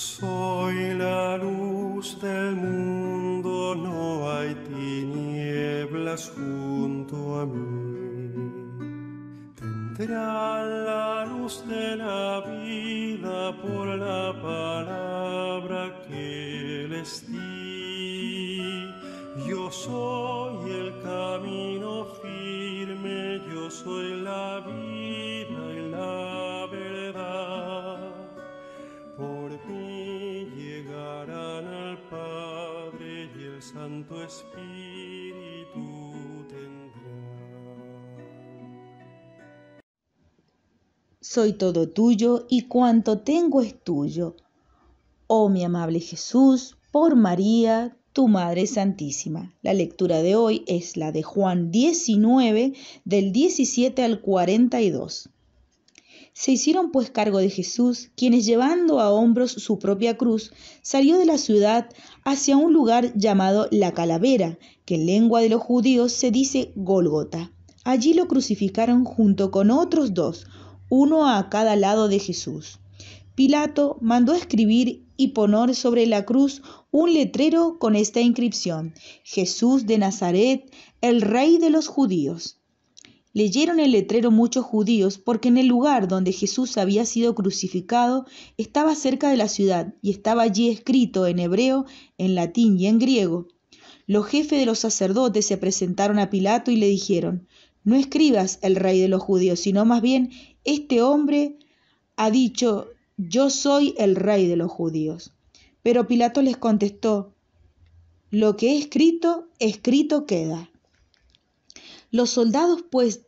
Soy la luz del mundo, no hay tinieblas junto a mí. Tendrá la luz de la vida por la soy todo tuyo y cuanto tengo es tuyo. Oh mi amable Jesús, por María, tu Madre Santísima. La lectura de hoy es la de Juan 19, del 17 al 42. Se hicieron pues cargo de Jesús, quienes llevando a hombros su propia cruz, salió de la ciudad hacia un lugar llamado La Calavera, que en lengua de los judíos se dice Gólgota. Allí lo crucificaron junto con otros dos, uno a cada lado de Jesús. Pilato mandó escribir y poner sobre la cruz un letrero con esta inscripción, Jesús de Nazaret, el rey de los judíos. Leyeron el letrero muchos judíos porque en el lugar donde Jesús había sido crucificado estaba cerca de la ciudad y estaba allí escrito en hebreo, en latín y en griego. Los jefes de los sacerdotes se presentaron a Pilato y le dijeron, no escribas el rey de los judíos, sino más bien, este hombre ha dicho, yo soy el rey de los judíos. Pero Pilato les contestó, lo que he escrito, escrito queda. Los soldados, pues,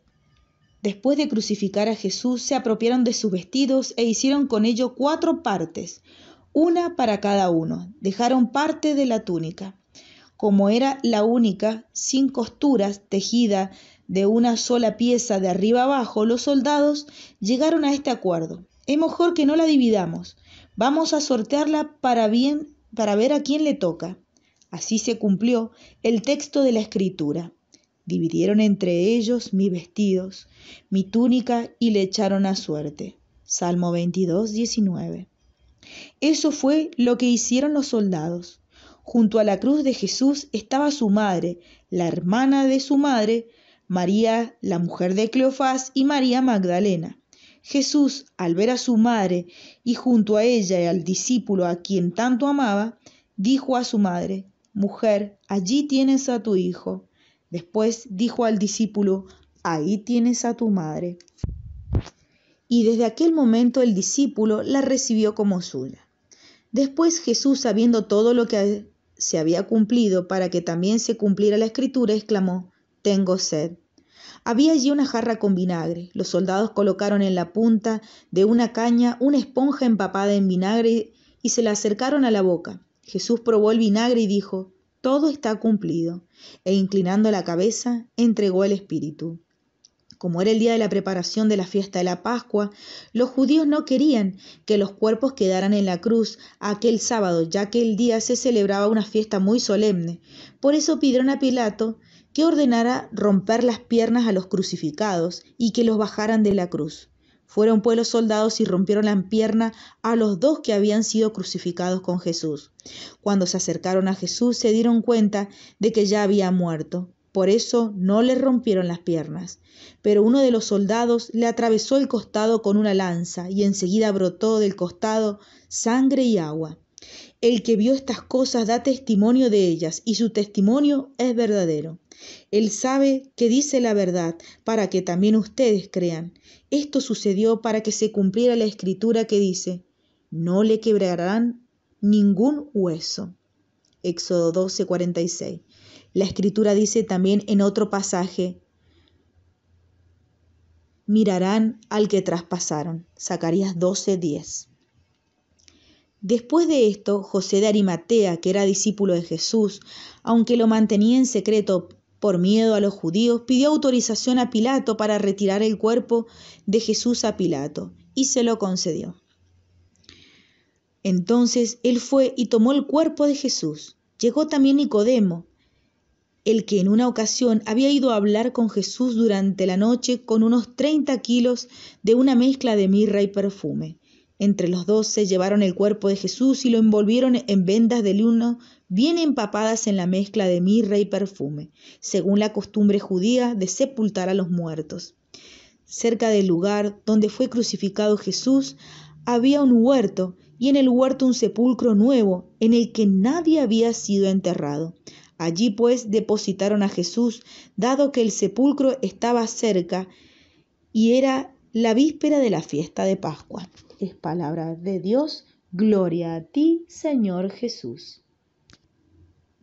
después de crucificar a Jesús, se apropiaron de sus vestidos e hicieron con ello cuatro partes, una para cada uno. Dejaron parte de la túnica. Como era la única, sin costuras, tejida de una sola pieza de arriba abajo, los soldados llegaron a este acuerdo. Es mejor que no la dividamos. Vamos a sortearla para, bien, para ver a quién le toca. Así se cumplió el texto de la escritura. Dividieron entre ellos mis vestidos, mi túnica y le echaron a suerte. Salmo 22, 19. Eso fue lo que hicieron los soldados. Junto a la cruz de Jesús estaba su madre, la hermana de su madre, María, la mujer de Cleofás, y María Magdalena. Jesús, al ver a su madre y junto a ella y al discípulo a quien tanto amaba, dijo a su madre, Mujer, allí tienes a tu hijo. Después dijo al discípulo, Ahí tienes a tu madre. Y desde aquel momento el discípulo la recibió como suya. Después Jesús, sabiendo todo lo que se había cumplido para que también se cumpliera la escritura, exclamó, Tengo sed. Había allí una jarra con vinagre. Los soldados colocaron en la punta de una caña una esponja empapada en vinagre y se la acercaron a la boca. Jesús probó el vinagre y dijo, Todo está cumplido. E inclinando la cabeza, entregó el Espíritu. Como era el día de la preparación de la fiesta de la Pascua, los judíos no querían que los cuerpos quedaran en la cruz aquel sábado, ya que el día se celebraba una fiesta muy solemne. Por eso pidieron a Pilato que ordenara romper las piernas a los crucificados y que los bajaran de la cruz. Fueron pues los soldados y rompieron la pierna a los dos que habían sido crucificados con Jesús. Cuando se acercaron a Jesús se dieron cuenta de que ya había muerto. Por eso no le rompieron las piernas. Pero uno de los soldados le atravesó el costado con una lanza y enseguida brotó del costado sangre y agua. El que vio estas cosas da testimonio de ellas y su testimonio es verdadero. Él sabe que dice la verdad para que también ustedes crean. Esto sucedió para que se cumpliera la escritura que dice, no le quebrarán ningún hueso. Éxodo 12, La escritura dice también en otro pasaje, mirarán al que traspasaron. Zacarías 12, 10. Después de esto, José de Arimatea, que era discípulo de Jesús, aunque lo mantenía en secreto por miedo a los judíos, pidió autorización a Pilato para retirar el cuerpo de Jesús a Pilato, y se lo concedió. Entonces él fue y tomó el cuerpo de Jesús. Llegó también Nicodemo, el que en una ocasión había ido a hablar con Jesús durante la noche con unos 30 kilos de una mezcla de mirra y perfume. Entre los dos se llevaron el cuerpo de Jesús y lo envolvieron en vendas de lino bien empapadas en la mezcla de mirra y perfume, según la costumbre judía de sepultar a los muertos. Cerca del lugar donde fue crucificado Jesús había un huerto y en el huerto un sepulcro nuevo en el que nadie había sido enterrado. Allí pues depositaron a Jesús, dado que el sepulcro estaba cerca y era la víspera de la fiesta de Pascua. Es palabra de Dios. Gloria a ti, Señor Jesús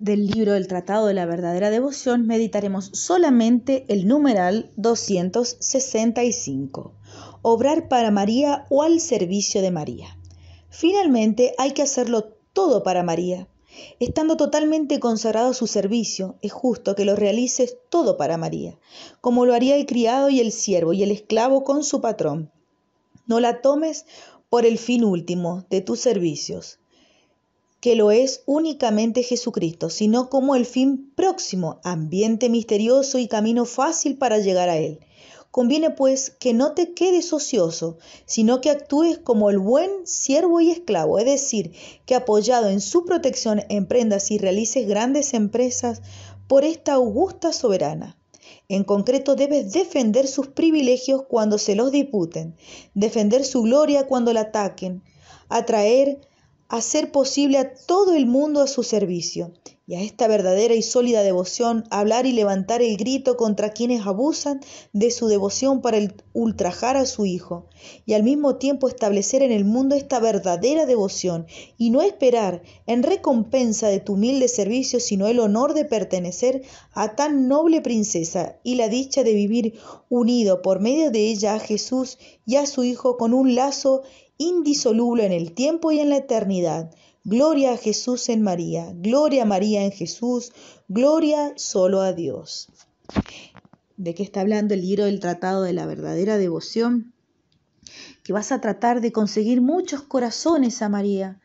del libro del Tratado de la Verdadera Devoción meditaremos solamente el numeral 265, obrar para María o al servicio de María. Finalmente hay que hacerlo todo para María. Estando totalmente consagrado a su servicio, es justo que lo realices todo para María, como lo haría el criado y el siervo y el esclavo con su patrón. No la tomes por el fin último de tus servicios, que lo es únicamente Jesucristo, sino como el fin próximo, ambiente misterioso y camino fácil para llegar a Él. Conviene pues que no te quedes ocioso, sino que actúes como el buen siervo y esclavo, es decir, que apoyado en su protección emprendas y realices grandes empresas por esta augusta soberana. En concreto, debes defender sus privilegios cuando se los disputen, defender su gloria cuando la ataquen, atraer hacer posible a todo el mundo a su servicio, y a esta verdadera y sólida devoción hablar y levantar el grito contra quienes abusan de su devoción para ultrajar a su hijo, y al mismo tiempo establecer en el mundo esta verdadera devoción, y no esperar en recompensa de tu humilde servicio, sino el honor de pertenecer a tan noble princesa y la dicha de vivir unido por medio de ella a Jesús y a su hijo con un lazo indisoluble en el tiempo y en la eternidad. Gloria a Jesús en María, gloria a María en Jesús, gloria solo a Dios. ¿De qué está hablando el libro del Tratado de la Verdadera Devoción? Que vas a tratar de conseguir muchos corazones a María,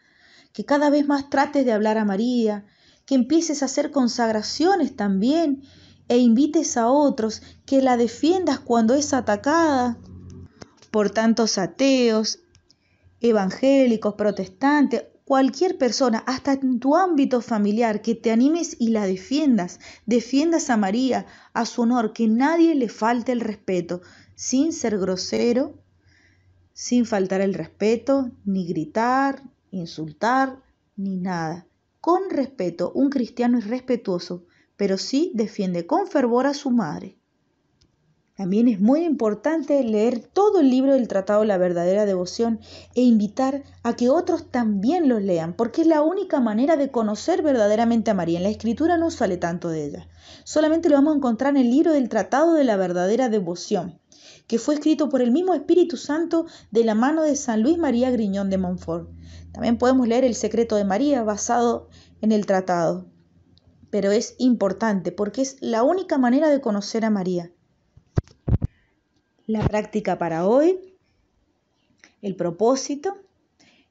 que cada vez más trates de hablar a María, que empieces a hacer consagraciones también e invites a otros, que la defiendas cuando es atacada por tantos ateos evangélicos, protestantes, cualquier persona, hasta en tu ámbito familiar, que te animes y la defiendas. Defiendas a María, a su honor, que nadie le falte el respeto, sin ser grosero, sin faltar el respeto, ni gritar, insultar, ni nada. Con respeto, un cristiano es respetuoso, pero sí defiende con fervor a su madre. También es muy importante leer todo el libro del Tratado de la Verdadera Devoción e invitar a que otros también los lean, porque es la única manera de conocer verdaderamente a María. En la escritura no sale tanto de ella. Solamente lo vamos a encontrar en el libro del Tratado de la Verdadera Devoción, que fue escrito por el mismo Espíritu Santo de la mano de San Luis María Griñón de Montfort. También podemos leer El Secreto de María basado en el tratado. Pero es importante porque es la única manera de conocer a María. La práctica para hoy, el propósito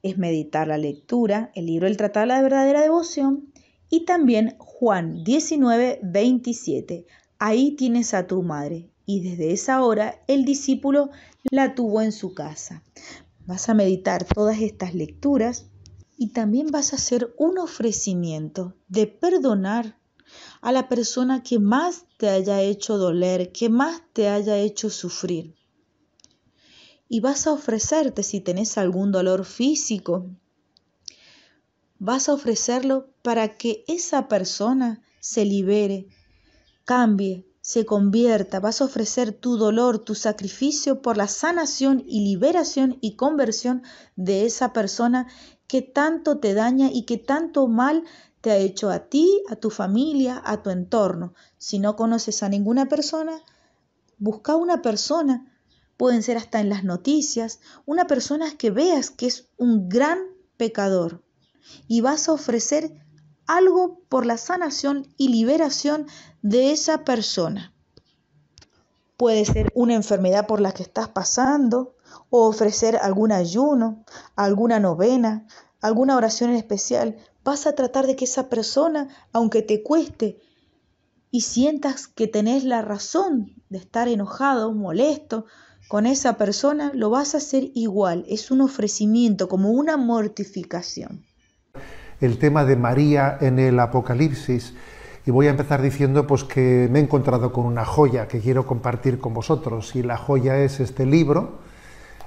es meditar la lectura, el libro El Tratado de la Verdadera Devoción y también Juan 19, 27. Ahí tienes a tu madre y desde esa hora el discípulo la tuvo en su casa. Vas a meditar todas estas lecturas y también vas a hacer un ofrecimiento de perdonar a la persona que más te haya hecho doler, que más te haya hecho sufrir. Y vas a ofrecerte, si tenés algún dolor físico, vas a ofrecerlo para que esa persona se libere, cambie, se convierta. Vas a ofrecer tu dolor, tu sacrificio por la sanación y liberación y conversión de esa persona que tanto te daña y que tanto mal te ha hecho a ti, a tu familia, a tu entorno. Si no conoces a ninguna persona, busca una persona. Pueden ser hasta en las noticias, una persona que veas que es un gran pecador y vas a ofrecer algo por la sanación y liberación de esa persona. Puede ser una enfermedad por la que estás pasando o ofrecer algún ayuno, alguna novena, alguna oración en especial Vas a tratar de que esa persona, aunque te cueste y sientas que tenés la razón de estar enojado, molesto con esa persona, lo vas a hacer igual. Es un ofrecimiento, como una mortificación. El tema de María en el Apocalipsis. Y voy a empezar diciendo pues que me he encontrado con una joya que quiero compartir con vosotros. Y la joya es este libro,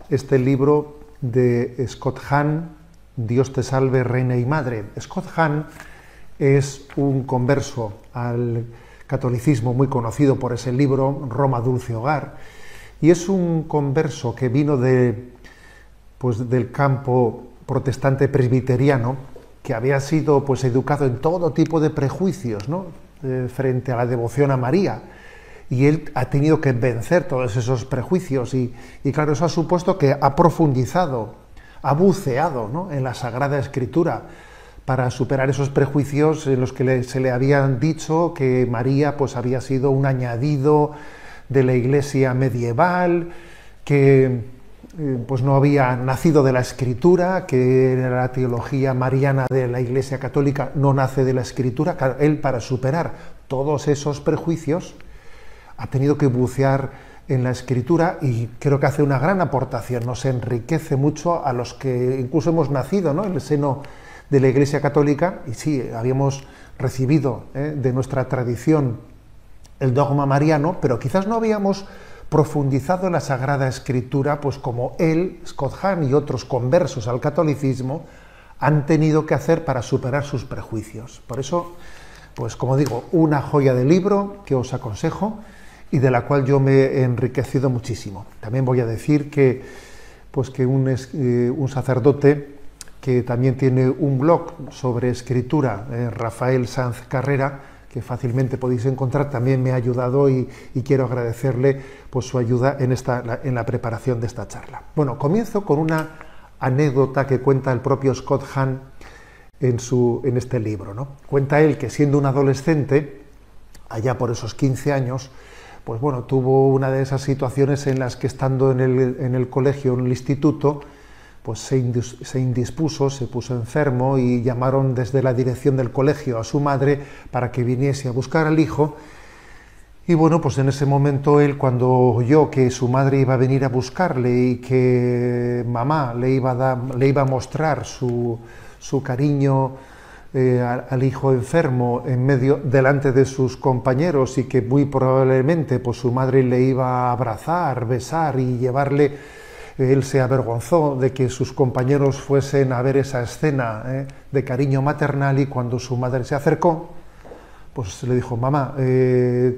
este libro de Scott Hahn, Dios te salve, reina y madre. Scott Hahn es un converso al catolicismo muy conocido por ese libro, Roma Dulce Hogar, y es un converso que vino de, pues, del campo protestante presbiteriano, que había sido pues, educado en todo tipo de prejuicios ¿no? Eh, frente a la devoción a María. Y él ha tenido que vencer todos esos prejuicios y, y claro, eso ha supuesto que ha profundizado ha buceado en la Sagrada Escritura para superar esos prejuicios en los que se le habían dicho que María pues, había sido un añadido de la iglesia medieval, que eh, pues, no había nacido de la escritura, que la teología mariana de la iglesia católica no nace de la escritura. él para superar todos esos prejuicios ha tenido que bucear en la escritura y creo que hace una gran aportación, nos enriquece mucho a los que incluso hemos nacido ¿no? en el seno de la Iglesia Católica y sí, habíamos recibido ¿eh? de nuestra tradición el dogma mariano, pero quizás no habíamos profundizado en la Sagrada Escritura, pues como él, Scott Hahn y otros conversos al catolicismo han tenido que hacer para superar sus prejuicios. Por eso, pues como digo, una joya de libro que os aconsejo y de la cual yo me he enriquecido muchísimo. También voy a decir que, pues que un, eh, un sacerdote que también tiene un blog sobre escritura, eh, Rafael Sanz Carrera, que fácilmente podéis encontrar, también me ha ayudado y, quiero agradecerle pues, su ayuda en, esta, en la preparación de esta charla. Bueno, comienzo con una anécdota que cuenta el propio Scott Hahn en, su, en este libro. Cuenta él que siendo un adolescente, allá por esos 15 años, pues bueno, tuvo una de esas situaciones en las que estando en el, en el colegio, en el instituto, pues se, indispuso, se puso enfermo y llamaron desde la dirección del colegio a su madre para que viniese a buscar al hijo. Y bueno, pues en ese momento él, cuando oyó que su madre iba a venir a buscarle y que mamá le iba a, dar, le iba a mostrar su, su cariño, eh, al hijo enfermo en medio delante de sus compañeros y que muy probablemente pues su madre le iba a abrazar, besar y llevarle eh, él se avergonzó de que sus compañeros fuesen a ver esa escena eh, de cariño maternal y cuando su madre se acercó, pues le dijo, mamá,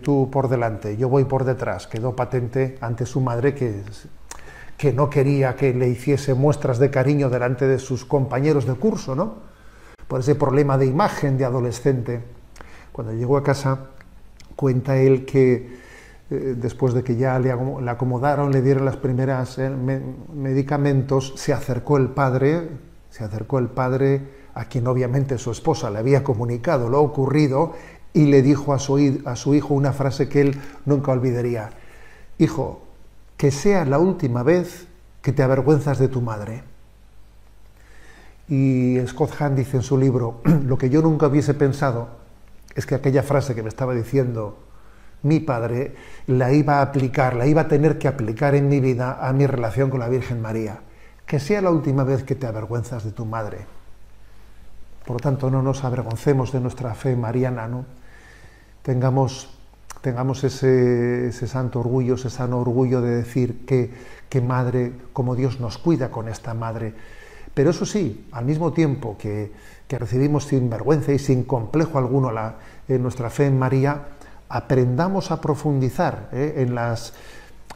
tú por delante, yo voy por detrás. Quedó patente ante su madre que, que no quería que le hiciese muestras de cariño delante de sus compañeros de curso, ¿no? por ese problema de imagen de adolescente. Cuando llegó a casa, cuenta él que eh, después de que ya le, acomodaron, le dieron las primeras eh, medicamentos, se acercó el padre, se acercó el padre a quien obviamente su esposa le había comunicado lo ocurrido y le dijo a su, a su hijo una frase que él nunca olvidaría. Hijo, que sea la última vez que te avergüenzas de tu madre. Y Scott Hahn dice en su libro, lo que yo nunca hubiese pensado es que aquella frase que me estaba diciendo mi padre la iba a aplicar, la iba a tener que aplicar en mi vida a mi relación con la Virgen María. Que sea la última vez que te avergüenzas de tu madre. Por lo tanto, no nos avergoncemos de nuestra fe mariana, ¿no? Tengamos, tengamos ese, ese santo orgullo, ese sano orgullo de decir que, que madre, como Dios nos cuida con esta madre pero eso sí, al mismo tiempo que, recibimos sin vergüenza y sin complejo alguno la, nuestra fe en María, aprendamos a profundizar ¿eh? en, las,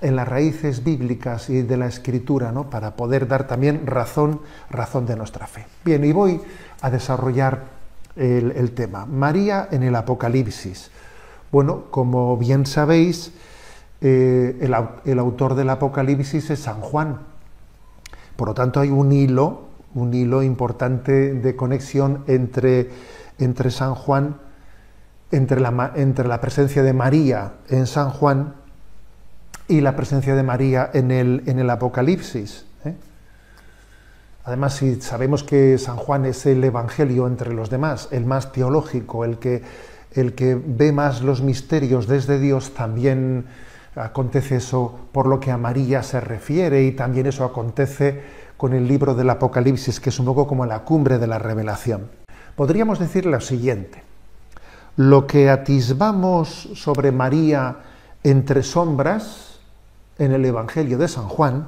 en las raíces bíblicas y de la escritura, ¿no? para poder dar también razón, razón de nuestra fe. Bien, y voy a desarrollar el, tema. María en el Apocalipsis. Bueno, como bien sabéis, eh, el autor del Apocalipsis es San Juan por lo tanto, hay un hilo, un hilo importante de conexión entre, entre San Juan, entre la, entre la presencia de María en San Juan y la presencia de María en el, en el Apocalipsis. ¿eh? Además, si sabemos que San Juan es el Evangelio entre los demás, el más teológico, el que, el que ve más los misterios desde Dios, también acontece eso por lo que a María se refiere y también eso acontece con el libro del Apocalipsis, que es un poco como la cumbre de la revelación. Podríamos decir lo siguiente, lo que atisbamos sobre María entre sombras en el Evangelio de San Juan,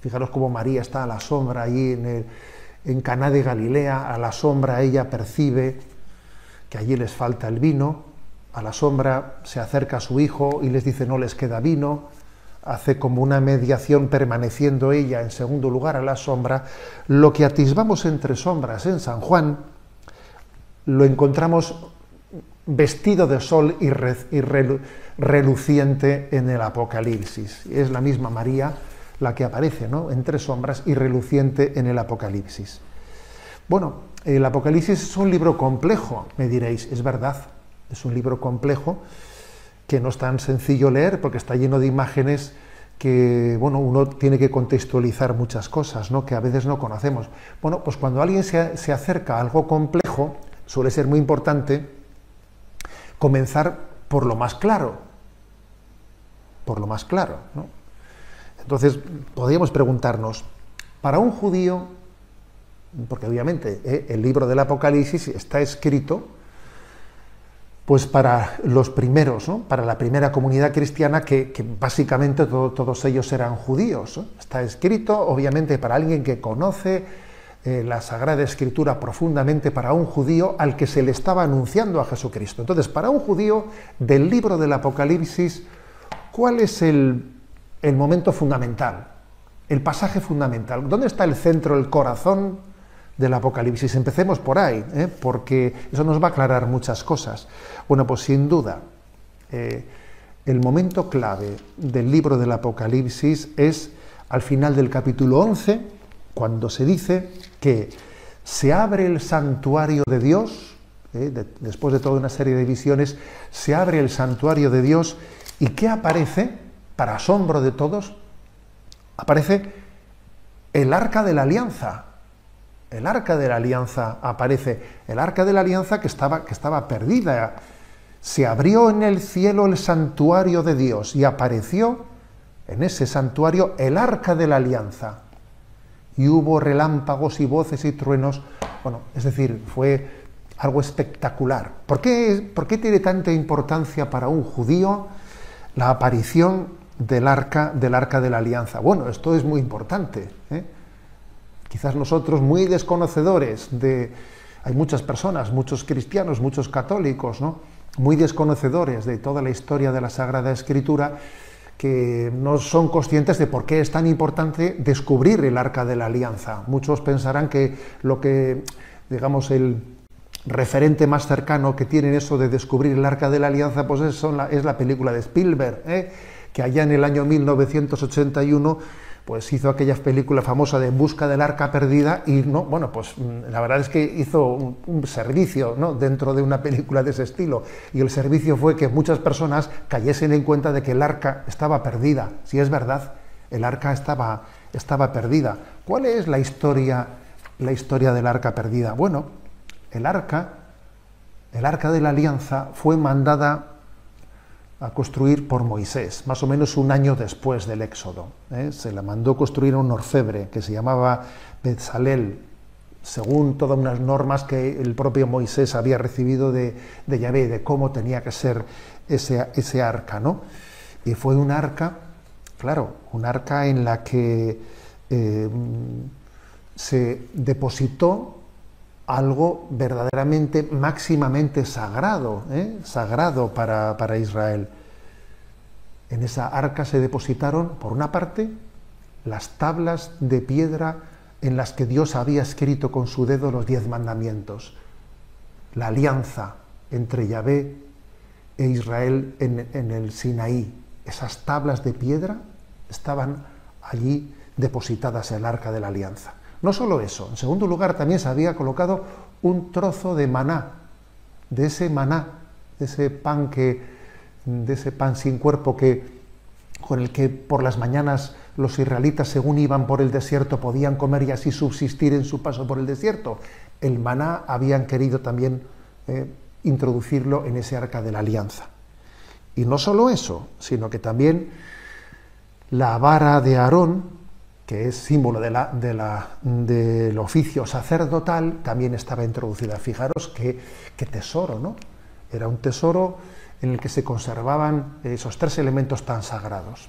fijaros cómo María está a la sombra ahí en, en Caná de Galilea, a la sombra ella percibe que allí les falta el vino, a la sombra, se acerca a su hijo y les dice no les queda vino, hace como una mediación permaneciendo ella en segundo lugar a la sombra, lo que atisbamos entre sombras en San Juan, lo encontramos vestido de sol y, reluciente en el Apocalipsis. Es la misma María la que aparece, ¿no? Entre sombras y reluciente en el Apocalipsis. Bueno, el Apocalipsis es un libro complejo, me diréis, es verdad. Es un libro complejo que no es tan sencillo leer porque está lleno de imágenes que bueno, uno tiene que contextualizar muchas cosas ¿no? que a veces no conocemos. Bueno, pues cuando alguien se, acerca a algo complejo, suele ser muy importante comenzar por lo más claro. Por lo más claro. ¿no? Entonces, podríamos preguntarnos, para un judío, porque obviamente ¿eh? el libro del Apocalipsis está escrito pues para los primeros, para la primera comunidad cristiana, que, básicamente todos ellos eran judíos. Está escrito, obviamente, para alguien que conoce eh, la Sagrada Escritura profundamente, para un judío al que se le estaba anunciando a Jesucristo. Entonces, para un judío del libro del Apocalipsis, ¿cuál es el momento fundamental? El pasaje fundamental. ¿Dónde está el centro, el corazón? del Apocalipsis. Empecemos por ahí, ¿eh? porque eso nos va a aclarar muchas cosas. Bueno, pues sin duda, eh, el momento clave del libro del Apocalipsis es al final del capítulo 11, cuando se dice que se abre el santuario de Dios, ¿eh? después de toda una serie de visiones, se abre el santuario de Dios y ¿qué aparece? Para asombro de todos, aparece el arca de la alianza, el arca de la alianza aparece, el arca de la alianza que estaba, que estaba perdida. Se abrió en el cielo el santuario de Dios y apareció en ese santuario el arca de la alianza. Y hubo relámpagos y voces y truenos. Bueno, es decir, fue algo espectacular. ¿Por qué, tiene tanta importancia para un judío la aparición del arca, del arca de la alianza? Bueno, esto es muy importante. ¿eh? quizás nosotros muy desconocedores de... Hay muchas personas, muchos cristianos, muchos católicos, ¿no? muy desconocedores de toda la historia de la Sagrada Escritura, que no son conscientes de por qué es tan importante descubrir el arca de la alianza. Muchos pensarán que lo que, digamos, el referente más cercano que tienen eso de descubrir el arca de la alianza, pues es, son la, es la película de Spielberg, ¿eh? que allá en el año 1981 pues hizo aquella película famosa de busca del arca perdida y no, bueno, pues mm, la verdad es que hizo un, servicio, ¿no? dentro de una película de ese estilo y el servicio fue que muchas personas cayesen en cuenta de que el arca estaba perdida, si es verdad, el arca estaba estaba perdida. ¿Cuál es la historia la historia del arca perdida? Bueno, el arca el arca de la alianza fue mandada a construir por Moisés, más o menos un año después del Éxodo. ¿eh? Se la mandó construir un orfebre que se llamaba Bezalel, según todas unas normas que el propio Moisés había recibido de, de Yahvé, de cómo tenía que ser ese, ese arca. Y fue un arca, claro, un arca en la que eh, se depositó algo verdaderamente, máximamente sagrado, ¿eh? sagrado para, Israel. En esa arca se depositaron, por una parte, las tablas de piedra en las que Dios había escrito con su dedo los diez mandamientos, la alianza entre Yahvé e Israel en, en el Sinaí. Esas tablas de piedra estaban allí depositadas en el arca de la alianza. No solo eso, en segundo lugar también se había colocado un trozo de maná, de ese maná, de ese pan que, de ese pan sin cuerpo que con el que por las mañanas los israelitas, según iban por el desierto, podían comer y así subsistir en su paso por el desierto. El maná habían querido también eh, introducirlo en ese arca de la alianza. Y no solo eso, sino que también la vara de Aarón, que es símbolo de la, de la, del oficio sacerdotal, también estaba introducida. Fijaros qué, tesoro, ¿no? Era un tesoro en el que se conservaban esos tres elementos tan sagrados.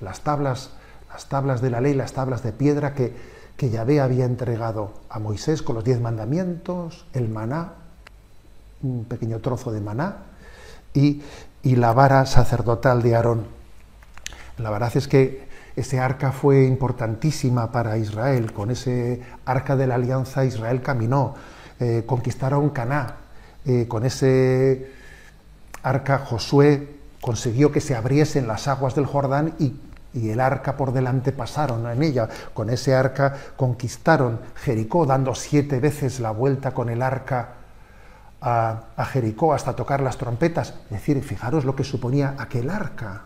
Las tablas, las tablas de la ley, las tablas de piedra que, que Yahvé había entregado a Moisés con los diez mandamientos, el maná, un pequeño trozo de maná, y, y la vara sacerdotal de Aarón. La verdad es que ese arca fue importantísima para Israel. Con ese arca de la alianza Israel caminó. Eh, conquistaron Caná. Eh, con ese arca Josué consiguió que se abriesen las aguas del Jordán y, el arca por delante pasaron en ella. Con ese arca conquistaron Jericó, dando siete veces la vuelta con el arca a, a Jericó hasta tocar las trompetas. Es decir, fijaros lo que suponía aquel arca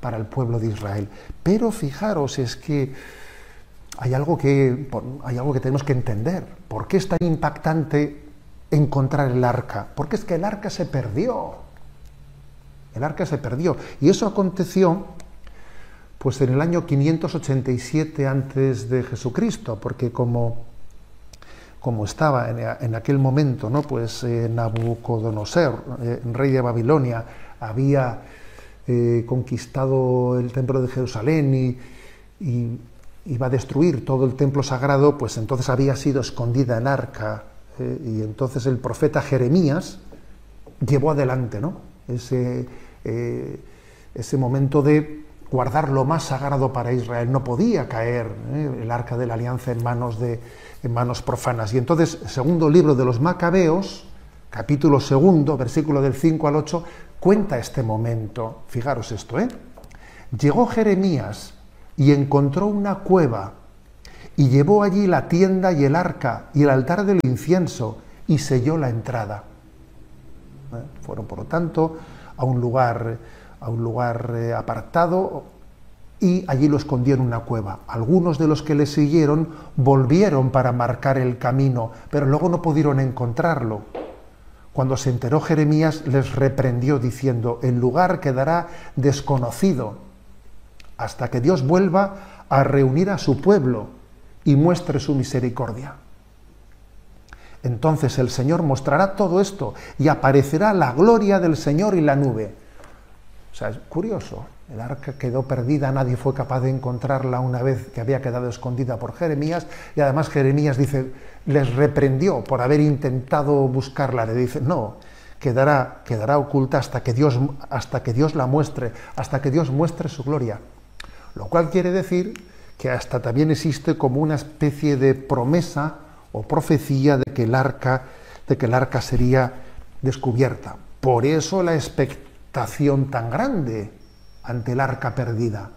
para, el pueblo de Israel. Pero fijaros, es que hay algo, que, hay algo que tenemos que entender. ¿Por qué es tan impactante encontrar el arca? Porque es que el arca se perdió. El arca se perdió. Y eso aconteció pues en el año 587 antes de Jesucristo, porque como, como estaba en, aquel momento, ¿no? pues eh, Nabucodonosor, eh, rey de Babilonia, había eh, conquistado el templo de Jerusalén y, iba a destruir todo el templo sagrado, pues entonces había sido escondida en arca. Eh, y entonces el profeta Jeremías llevó adelante ¿no? ese, eh, ese momento de guardar lo más sagrado para Israel. No podía caer el arca de la alianza en manos, de, en manos profanas. Y entonces, segundo libro de los macabeos, capítulo segundo, versículo del 5 al 8, cuenta este momento. Fijaros esto, ¿eh? Llegó Jeremías y encontró una cueva y llevó allí la tienda y el arca y el altar del incienso y selló la entrada. ¿Eh? Fueron, por lo tanto, a un lugar, a un lugar eh, apartado y allí lo escondieron en una cueva. Algunos de los que le siguieron volvieron para marcar el camino, pero luego no pudieron encontrarlo. Cuando se enteró Jeremías, les reprendió diciendo, el lugar quedará desconocido hasta que Dios vuelva a reunir a su pueblo y muestre su misericordia. Entonces el Señor mostrará todo esto y aparecerá la gloria del Señor y la nube. O sea, es curioso. El arca quedó perdida, nadie fue capaz de encontrarla una vez que había quedado escondida por Jeremías, y además Jeremías dice, les reprendió por haber intentado buscarla, le dice, no, quedará, quedará oculta hasta que, Dios, hasta que Dios la muestre, hasta que Dios muestre su gloria. Lo cual quiere decir que hasta también existe como una especie de promesa o profecía de que el arca, de que el arca sería descubierta. Por eso la expectación tan grande ante el arca perdida.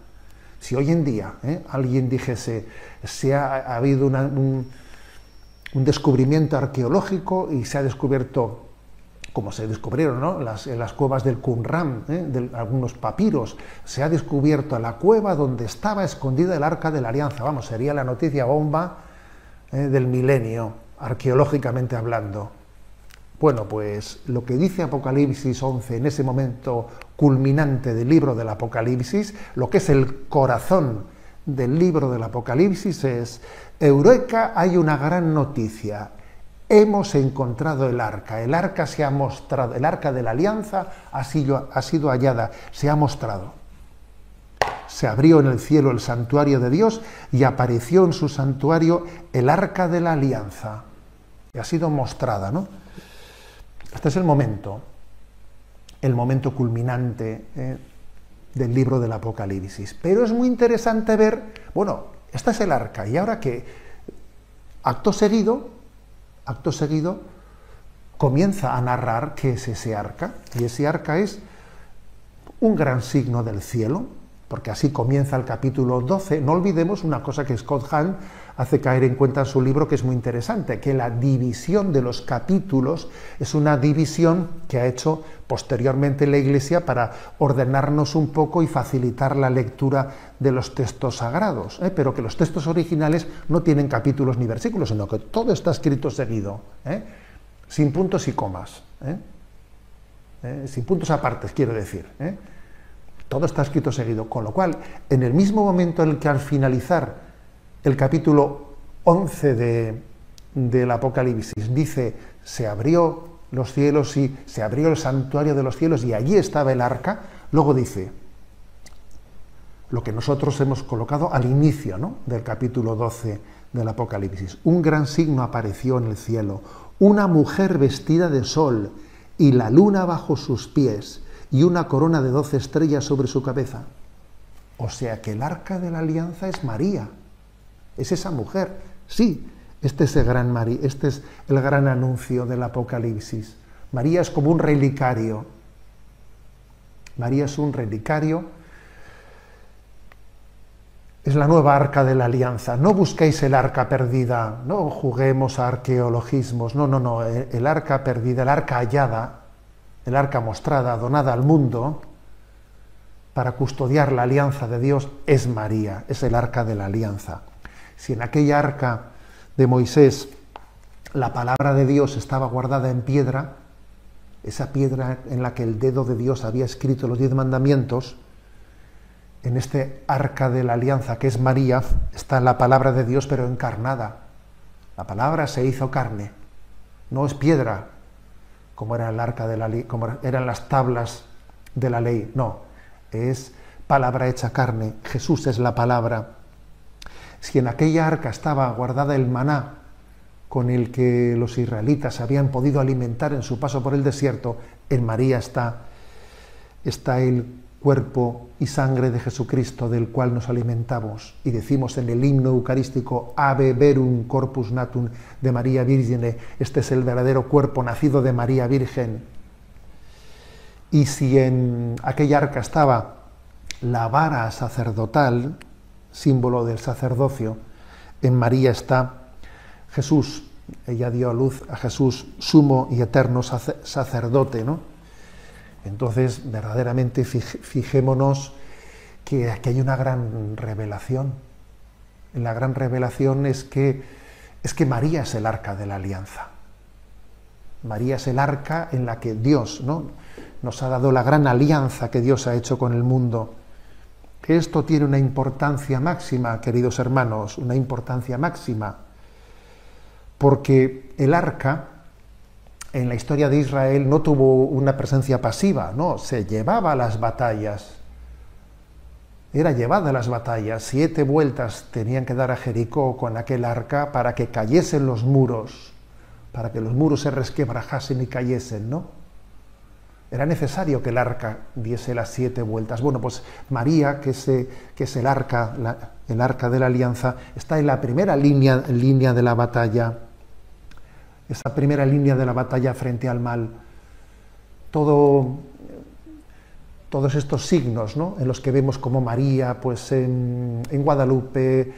Si hoy en día ¿eh? alguien dijese, se ha, habido un, descubrimiento arqueológico y se ha descubierto, como se descubrieron ¿no? las, las cuevas del Qumran, ¿eh? de algunos papiros, se ha descubierto la cueva donde estaba escondida el arca de la alianza. Vamos, sería la noticia bomba ¿eh? del milenio, arqueológicamente hablando. Bueno, pues lo que dice Apocalipsis 11 en ese momento culminante del libro del Apocalipsis, lo que es el corazón del libro del Apocalipsis es, Eureka hay una gran noticia, hemos encontrado el arca, el arca se ha mostrado, el arca de la alianza ha sido, ha sido hallada, se ha mostrado. Se abrió en el cielo el santuario de Dios y apareció en su santuario el arca de la alianza. Y ha sido mostrada, ¿no? Este es el momento, el momento culminante eh, del libro del Apocalipsis. Pero es muy interesante ver, bueno, esta es el arca, y ahora que acto seguido, acto seguido, comienza a narrar qué es ese arca, y ese arca es un gran signo del cielo, porque así comienza el capítulo 12. No olvidemos una cosa que Scott Hahn hace caer en cuenta en su libro, que es muy interesante, que la división de los capítulos es una división que ha hecho posteriormente la Iglesia para ordenarnos un poco y facilitar la lectura de los textos sagrados, ¿eh? pero que los textos originales no tienen capítulos ni versículos, sino que todo está escrito seguido, ¿eh? sin puntos y comas, ¿eh? sin puntos apartes, quiero decir. Todo está escrito seguido, con lo cual, en el mismo momento en el que al finalizar el capítulo 11 del Apocalipsis. Dice, se abrió los cielos y se abrió el santuario de los cielos y allí estaba el arca. Luego dice, lo que nosotros hemos colocado al inicio ¿no? del capítulo 12 del Apocalipsis. Un gran signo apareció en el cielo, una mujer vestida de sol y la luna bajo sus pies y una corona de doce estrellas sobre su cabeza. O sea que el arca de la alianza es María es esa mujer. Sí, este es el gran, María, este es el gran anuncio del Apocalipsis. María es como un relicario. María es un relicario. Es la nueva arca de la alianza. No busquéis el arca perdida, no juguemos a arqueologismos. No, no, no. el arca perdida, el arca hallada, el arca mostrada, donada al mundo, para custodiar la alianza de Dios, es María, es el arca de la alianza. Si en aquella arca de Moisés la palabra de Dios estaba guardada en piedra, esa piedra en la que el dedo de Dios había escrito los diez mandamientos, en este arca de la alianza que es María está la palabra de Dios pero encarnada. La palabra se hizo carne, no es piedra, como era el arca de la como eran las tablas de la ley, no, es palabra hecha carne. Jesús es la palabra si en aquella arca estaba guardada el maná con el que los israelitas habían podido alimentar en su paso por el desierto, en María está, está el cuerpo y sangre de Jesucristo del cual nos alimentamos y decimos en el himno eucarístico Ave verum corpus natum de María Virgine, este es el verdadero cuerpo nacido de María Virgen. Y si en aquella arca estaba la vara sacerdotal, símbolo del sacerdocio. En María está Jesús, ella dio a luz a Jesús, sumo y eterno sacerdote, ¿no? Entonces, verdaderamente fijémonos que aquí hay una gran revelación. La gran revelación es que, es que María es el arca de la alianza. María es el arca en la que Dios ¿no? nos ha dado la gran alianza que Dios ha hecho con el mundo que esto tiene una importancia máxima, queridos hermanos, una importancia máxima, porque el arca en la historia de Israel no tuvo una presencia pasiva, no, se llevaba a las batallas, era llevada a las batallas, siete vueltas tenían que dar a Jericó con aquel arca para que cayesen los muros, para que los muros se resquebrajasen y cayesen, ¿no? era necesario que el arca diese las siete vueltas. Bueno, pues María, que es, eh, el, arca, el arca de la alianza, está en la primera línea, de la batalla, esa primera línea de la batalla frente al mal. todos estos signos en los que vemos como María, pues en, Guadalupe,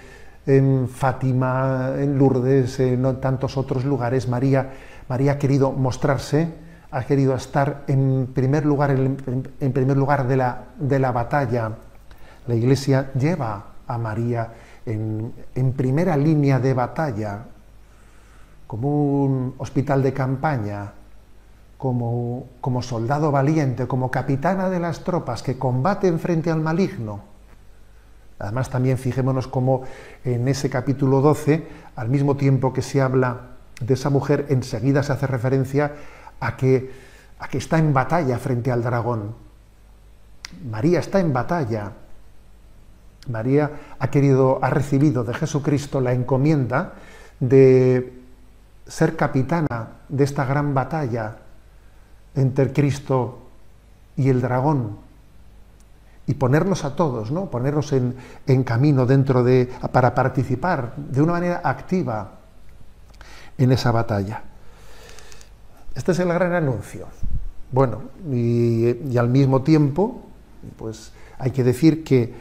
en Fátima, en Lourdes, en tantos otros lugares, María, María ha querido mostrarse ha querido estar en primer lugar, en primer lugar de, la, de la batalla. La Iglesia lleva a María en, primera línea de batalla, como un hospital de campaña, como, soldado valiente, como capitana de las tropas que combaten frente al maligno. Además también fijémonos cómo en ese capítulo 12, al mismo tiempo que se habla de esa mujer, enseguida se hace referencia a que, está en batalla frente al dragón. María está en batalla. María ha querido, ha recibido de Jesucristo la encomienda de ser capitana de esta gran batalla entre Cristo y el dragón. Y ponernos a todos, ¿no? Ponernos en, en camino dentro de. para participar de una manera activa en esa batalla. Este es el gran anuncio. Bueno, y, al mismo tiempo, pues hay que decir que,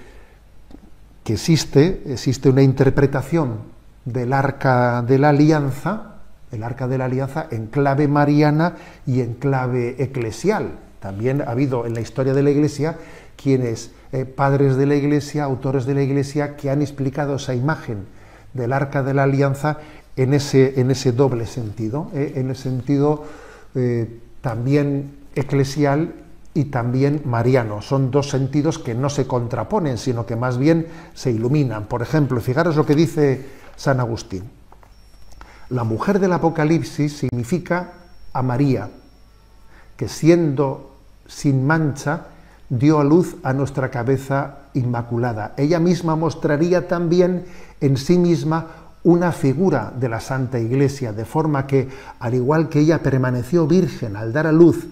que existe, existe una interpretación del arca de la alianza, el arca de la alianza en clave mariana y en clave eclesial. También ha habido en la historia de la Iglesia quienes, eh, padres de la Iglesia, autores de la Iglesia, que han explicado esa imagen del arca de la alianza en ese, en ese doble sentido, eh, en el sentido eh, también eclesial y también mariano. Son dos sentidos que no se contraponen, sino que más bien se iluminan. Por ejemplo, fijaros lo que dice San Agustín. La mujer del Apocalipsis significa a María, que siendo sin mancha, dio a luz a nuestra cabeza Inmaculada. Ella misma mostraría también en sí misma una figura de la Santa Iglesia, de forma que, al igual que ella permaneció virgen al dar a luz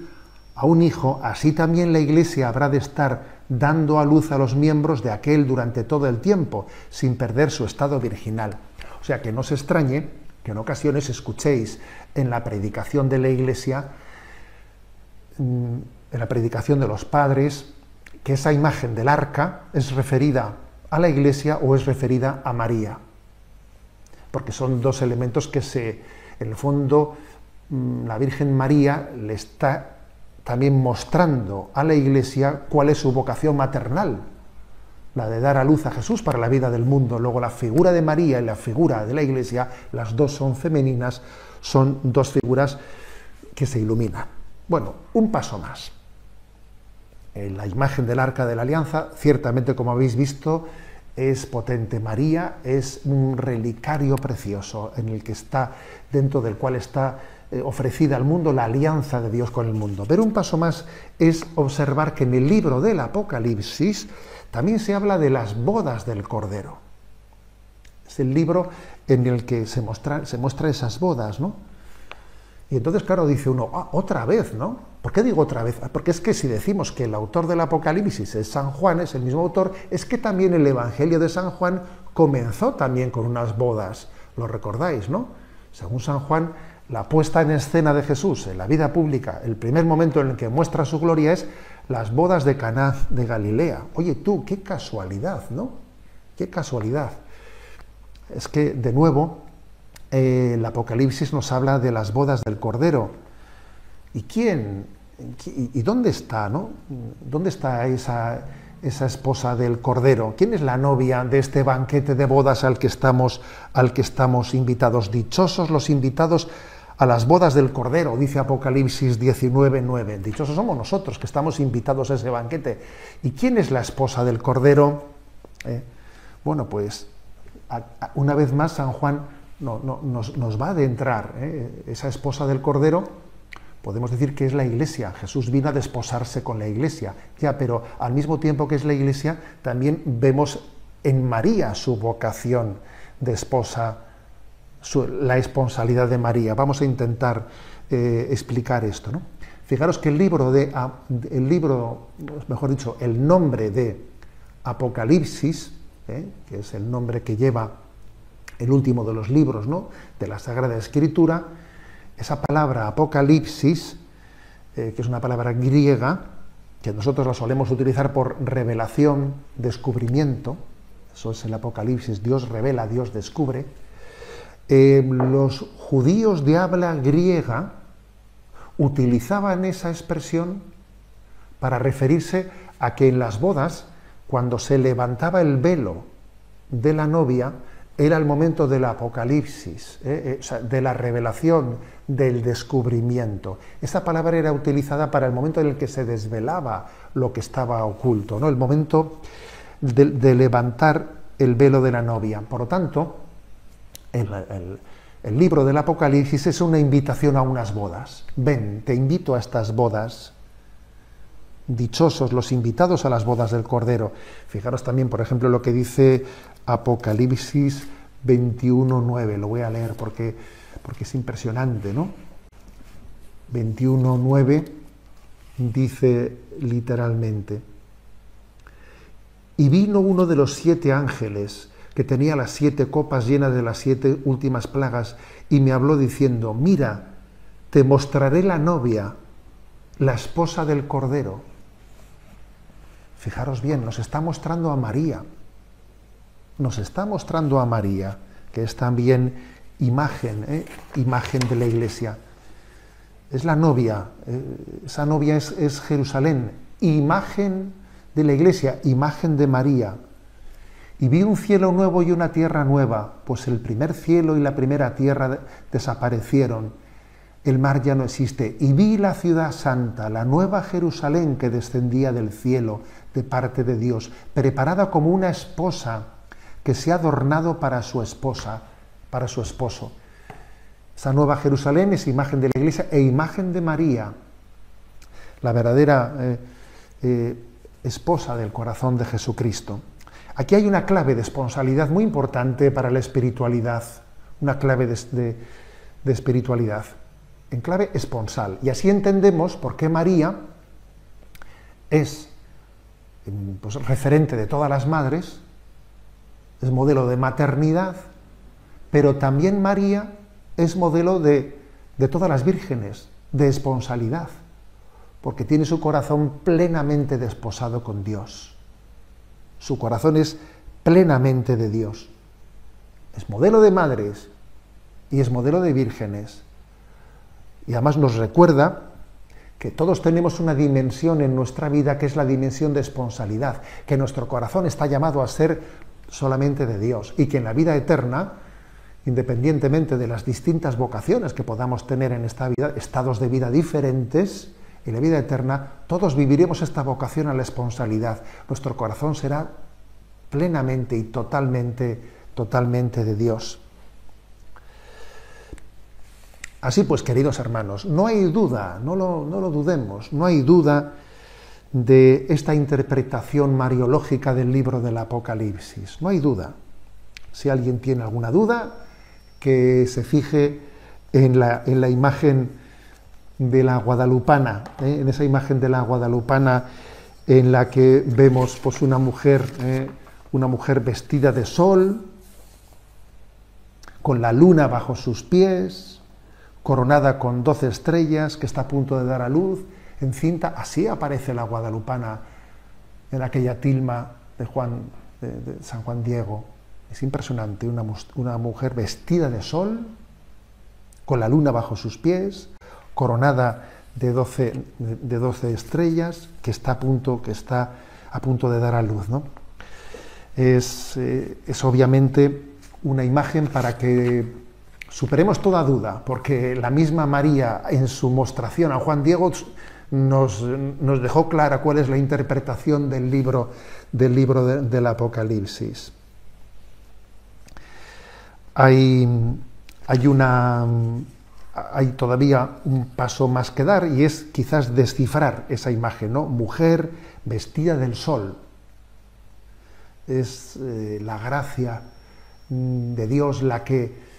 a un hijo, así también la Iglesia habrá de estar dando a luz a los miembros de aquel durante todo el tiempo, sin perder su estado virginal. O sea que no se extrañe que en ocasiones escuchéis en la predicación de la Iglesia, mm, en la predicación de los padres, que esa imagen del arca es referida a la iglesia o es referida a María. Porque son dos elementos que se, en el fondo, mm, la Virgen María le está también mostrando a la iglesia cuál es su vocación maternal, la de dar a luz a Jesús para la vida del mundo. Luego la figura de María y la figura de la iglesia, las dos son femeninas, son dos figuras que se iluminan. Bueno, un paso más. Eh, la imagen del arca de la alianza, ciertamente como habéis visto, es potente María, es un relicario precioso en el que está dentro del cual está eh, ofrecida al mundo la alianza de Dios con el mundo. Pero un paso más es observar que en el libro del Apocalipsis también se habla de las bodas del Cordero. Es el libro en el que se muestran se esas bodas, ¿no? Y entonces, claro, dice uno, ah, otra vez, ¿no? ¿Por qué digo otra vez? Ah, porque es que si decimos que el autor del Apocalipsis es San Juan, es el mismo autor, es que también el Evangelio de San Juan comenzó también con unas bodas, lo recordáis, ¿no? Según San Juan, la puesta en escena de Jesús en la vida pública, el primer momento en el que muestra su gloria es las bodas de Caná de Galilea. Oye tú, qué casualidad, ¿no? Qué casualidad. Es que, de nuevo, eh, el Apocalipsis nos habla de las bodas del Cordero. ¿Y quién? ¿Y dónde está? No? ¿Dónde está esa, esposa del Cordero? ¿Quién es la novia de este banquete de bodas al que estamos, al que estamos invitados? Dichosos los invitados a las bodas del Cordero, dice Apocalipsis 19.9. Dichosos somos nosotros que estamos invitados a ese banquete. ¿Y quién es la esposa del Cordero? Eh, bueno, pues una vez más San Juan no, nos, va a adentrar. ¿eh? Esa esposa del Cordero, podemos decir que es la iglesia. Jesús vino a desposarse con la iglesia. Ya, pero al mismo tiempo que es la iglesia, también vemos en María su vocación de esposa, la esponsalidad de María. Vamos a intentar eh, explicar esto. ¿no? Fijaros que el libro de, el libro, mejor dicho, el nombre de Apocalipsis, ¿eh? que es el nombre que lleva el último de los libros ¿no? de la Sagrada Escritura, esa palabra apocalipsis, eh, que es una palabra griega, que nosotros la solemos utilizar por revelación, descubrimiento, eso es el apocalipsis, Dios revela, Dios descubre, eh, los judíos de habla griega utilizaban esa expresión para referirse a que en las bodas, cuando se levantaba el velo de la novia, era el momento del apocalipsis, eh, eh, de la revelación, del descubrimiento. Esta palabra era utilizada para el momento en el que se desvelaba lo que estaba oculto, el momento de, levantar el velo de la novia. Por lo tanto, el libro del Apocalipsis es una invitación a unas bodas. Ven, te invito a estas bodas dichosos los invitados a las bodas del Cordero. Fijaros también, por ejemplo, lo que dice Apocalipsis 21.9. Lo voy a leer porque, porque es impresionante, ¿no? 21.9 dice literalmente, y vino uno de los siete ángeles que tenía las siete copas llenas de las siete últimas plagas y me habló diciendo, mira, te mostraré la novia, la esposa del Cordero. Fijaros bien, nos está mostrando a María. Nos está mostrando a María, que es también imagen, ¿eh? imagen de la iglesia. Es la novia, eh, esa novia es Jerusalén, imagen de la iglesia, imagen de María. Y vi un cielo nuevo y una tierra nueva, pues el primer cielo y la primera tierra desaparecieron el mar ya no existe. Y vi la ciudad santa, la nueva Jerusalén que descendía del cielo de parte de Dios, preparada como una esposa que se ha adornado para su esposa, para su esposo. Esa nueva Jerusalén es imagen de la iglesia e imagen de María, la verdadera eh, eh, esposa del corazón de Jesucristo. Aquí hay una clave de esponsalidad muy importante para la espiritualidad, una clave de espiritualidad en clave esponsal. Y así entendemos por qué María es em, pues, referente de todas las madres, es modelo de maternidad, pero también María es modelo de, de todas las vírgenes, de esponsalidad, porque tiene su corazón plenamente desposado con Dios. Su corazón es plenamente de Dios. Es modelo de madres y es modelo de vírgenes y además nos recuerda que todos tenemos una dimensión en nuestra vida que es la dimensión de esponsalidad, que nuestro corazón está llamado a ser solamente de Dios y que en la vida eterna, independientemente de las distintas vocaciones que podamos tener en esta vida, estados de vida diferentes, en la vida eterna todos viviremos esta vocación a la esponsalidad. Nuestro corazón será plenamente y totalmente totalmente de Dios. Así pues, queridos hermanos, no hay duda, no lo, dudemos, no hay duda de esta interpretación mariológica del libro del Apocalipsis, no hay duda. Si alguien tiene alguna duda, que se fije en la, imagen de la guadalupana, ¿eh? en esa imagen de la guadalupana en la que vemos pues, una, mujer, ¿eh? una mujer vestida de sol, con la luna bajo sus pies, coronada con doce estrellas, que está a punto de dar a luz, en cinta, así aparece la guadalupana en aquella tilma de, Juan, de, San Juan Diego. Es impresionante, una, mujer vestida de sol, con la luna bajo sus pies, coronada de 12, de 12 estrellas, que está a punto, que está a punto de dar a luz. ¿no? Es, eh, es obviamente una imagen para que Superemos toda duda, porque la misma María en su mostración a Juan Diego nos, dejó clara cuál es la interpretación del libro, del, libro del Apocalipsis. Hay, hay, una, hay todavía un paso más que dar y es quizás descifrar esa imagen, ¿no? Mujer vestida del sol. Es eh, la gracia mm, de Dios la que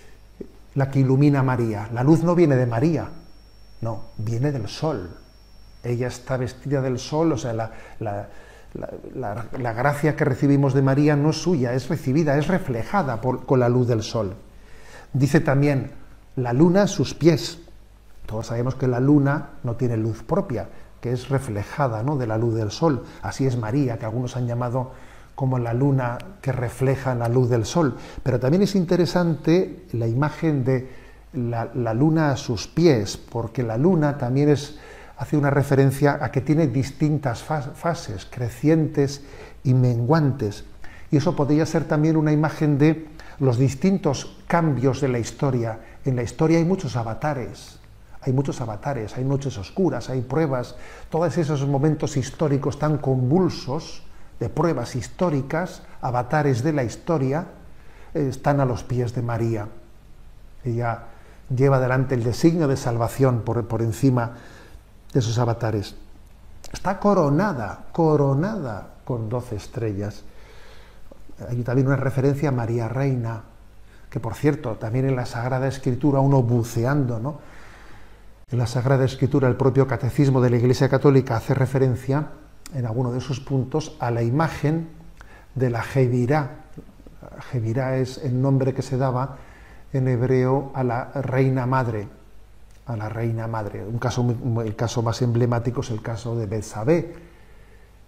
la que ilumina a María. La luz no viene de María, no, viene del sol. Ella está vestida del sol, o sea, la, gracia que recibimos de María no es suya, es recibida, es reflejada con la luz del sol. Dice también, la luna sus pies. Todos sabemos que la luna no tiene luz propia, que es reflejada ¿no? de la luz del sol. Así es María, que algunos han llamado como la luna que refleja la luz del sol. Pero también es interesante la imagen de la, luna a sus pies, porque la luna también es, hace una referencia a que tiene distintas fases, crecientes y menguantes. Y eso podría ser también una imagen de los distintos cambios de la historia. En la historia hay muchos avatares, hay muchos avatares, hay noches oscuras, hay pruebas, todos esos momentos históricos tan convulsos de pruebas históricas, avatares de la historia, eh, están a los pies de María. Ella lleva adelante el designio de salvación por, encima de sus avatares. Está coronada, coronada con doce estrellas. Hay también una referencia a María Reina, que por cierto, también en la Sagrada Escritura, uno buceando, ¿no? En la Sagrada Escritura, el propio Catecismo de la Iglesia Católica hace referencia en alguno de esos puntos a la imagen de la Jevirá. Jevirá es el nombre que se daba en hebreo a la reina madre, a la reina madre. Un caso, el caso más emblemático es el caso de Betsabé,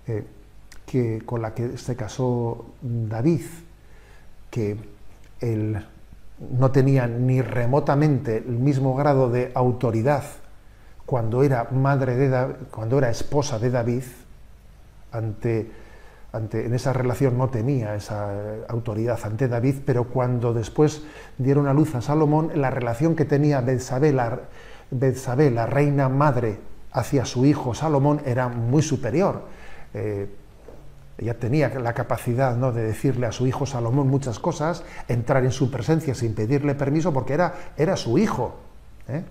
eh, que, con la que se casó David, que él no tenía ni remotamente el mismo grado de autoridad cuando era madre de cuando era esposa de David ante, en esa relación no tenía esa eh, autoridad ante David, pero cuando después dieron a luz a Salomón, la relación que tenía Betsabé, la, la reina madre, hacia su hijo Salomón era muy superior. Eh, ella tenía la capacidad ¿no? de decirle a su hijo Salomón muchas cosas, entrar en su presencia sin pedirle permiso porque era, era su hijo. ¿eh?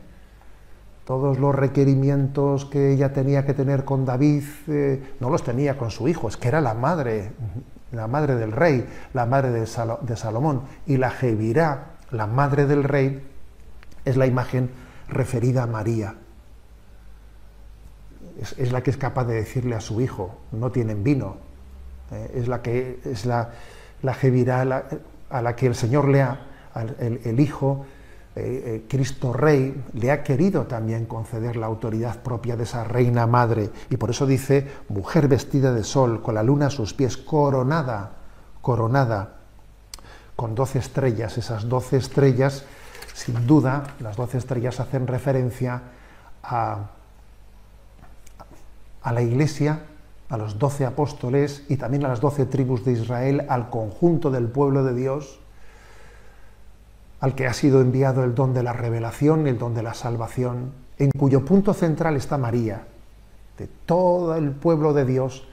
todos los requerimientos que ella tenía que tener con David, eh, no los tenía con su hijo, es que era la madre, la madre del rey, la madre de, Salomón. Y la Jevirá, la madre del rey, es la imagen referida a María. Es, la que es capaz de decirle a su hijo, no tienen vino. Eh, es la que es la, la a la que el Señor le el hijo eh, eh, Cristo Rey le ha querido también conceder la autoridad propia de esa reina madre. Y por eso dice, mujer vestida de sol, con la luna a sus pies, coronada, coronada, con doce estrellas. Esas doce estrellas, sin duda, las doce estrellas hacen referencia a la iglesia, a los doce apóstoles y también a las doce tribus de Israel, al conjunto del pueblo de Dios al que ha sido enviado el don de la revelación, el don de la salvación, en cuyo punto central está María, de todo el pueblo de Dios,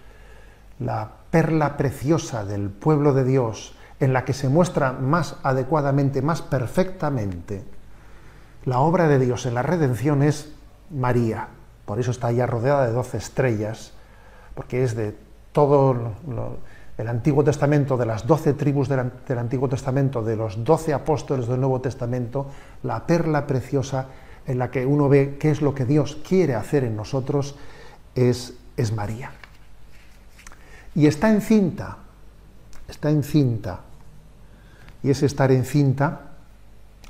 la perla preciosa del pueblo de Dios, en la que se muestra más adecuadamente, más perfectamente la obra de Dios en la redención es María. Por eso está ya rodeada de doce estrellas, porque es de todo lo, el Antiguo Testamento, de las doce tribus del, Antiguo Testamento, de los doce apóstoles del Nuevo Testamento, la perla preciosa en la que uno ve qué es lo que Dios quiere hacer en nosotros, es, es María. Y está encinta, está encinta. Y ese estar encinta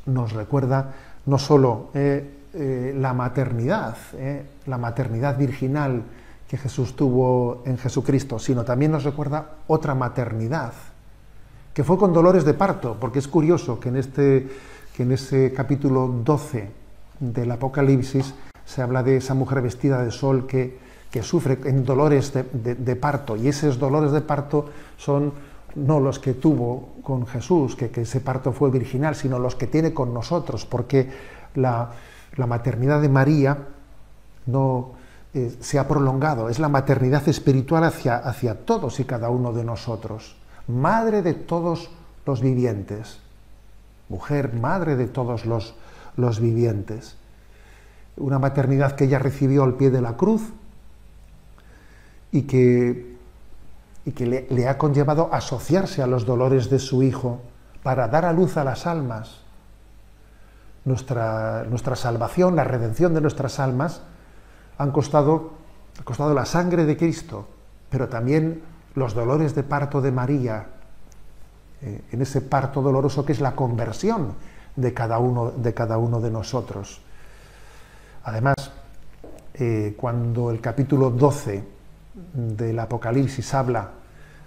nos recuerda no solo eh, eh, la maternidad, eh, la maternidad virginal, que Jesús tuvo en Jesucristo, sino también nos recuerda otra maternidad, que fue con dolores de parto, porque es curioso que en, este, que en ese capítulo 12 del Apocalipsis se habla de esa mujer vestida de sol que, que sufre en dolores de, parto, y esos dolores de parto son no los que tuvo con Jesús, que, ese parto fue virginal, sino los que tiene con nosotros, porque la, la maternidad de María no, eh, se ha prolongado, es la maternidad espiritual hacia, hacia todos y cada uno de nosotros, madre de todos los vivientes, mujer, madre de todos los, vivientes, una maternidad que ella recibió al pie de la cruz y que, y que le, le ha conllevado asociarse a los dolores de su hijo para dar a luz a las almas. Nuestra, nuestra, salvación, la redención de nuestras almas, han costado, costado la sangre de Cristo, pero también los dolores de parto de María, eh, en ese parto doloroso que es la conversión de cada uno de, cada uno de nosotros. Además, eh, cuando el capítulo 12 del Apocalipsis habla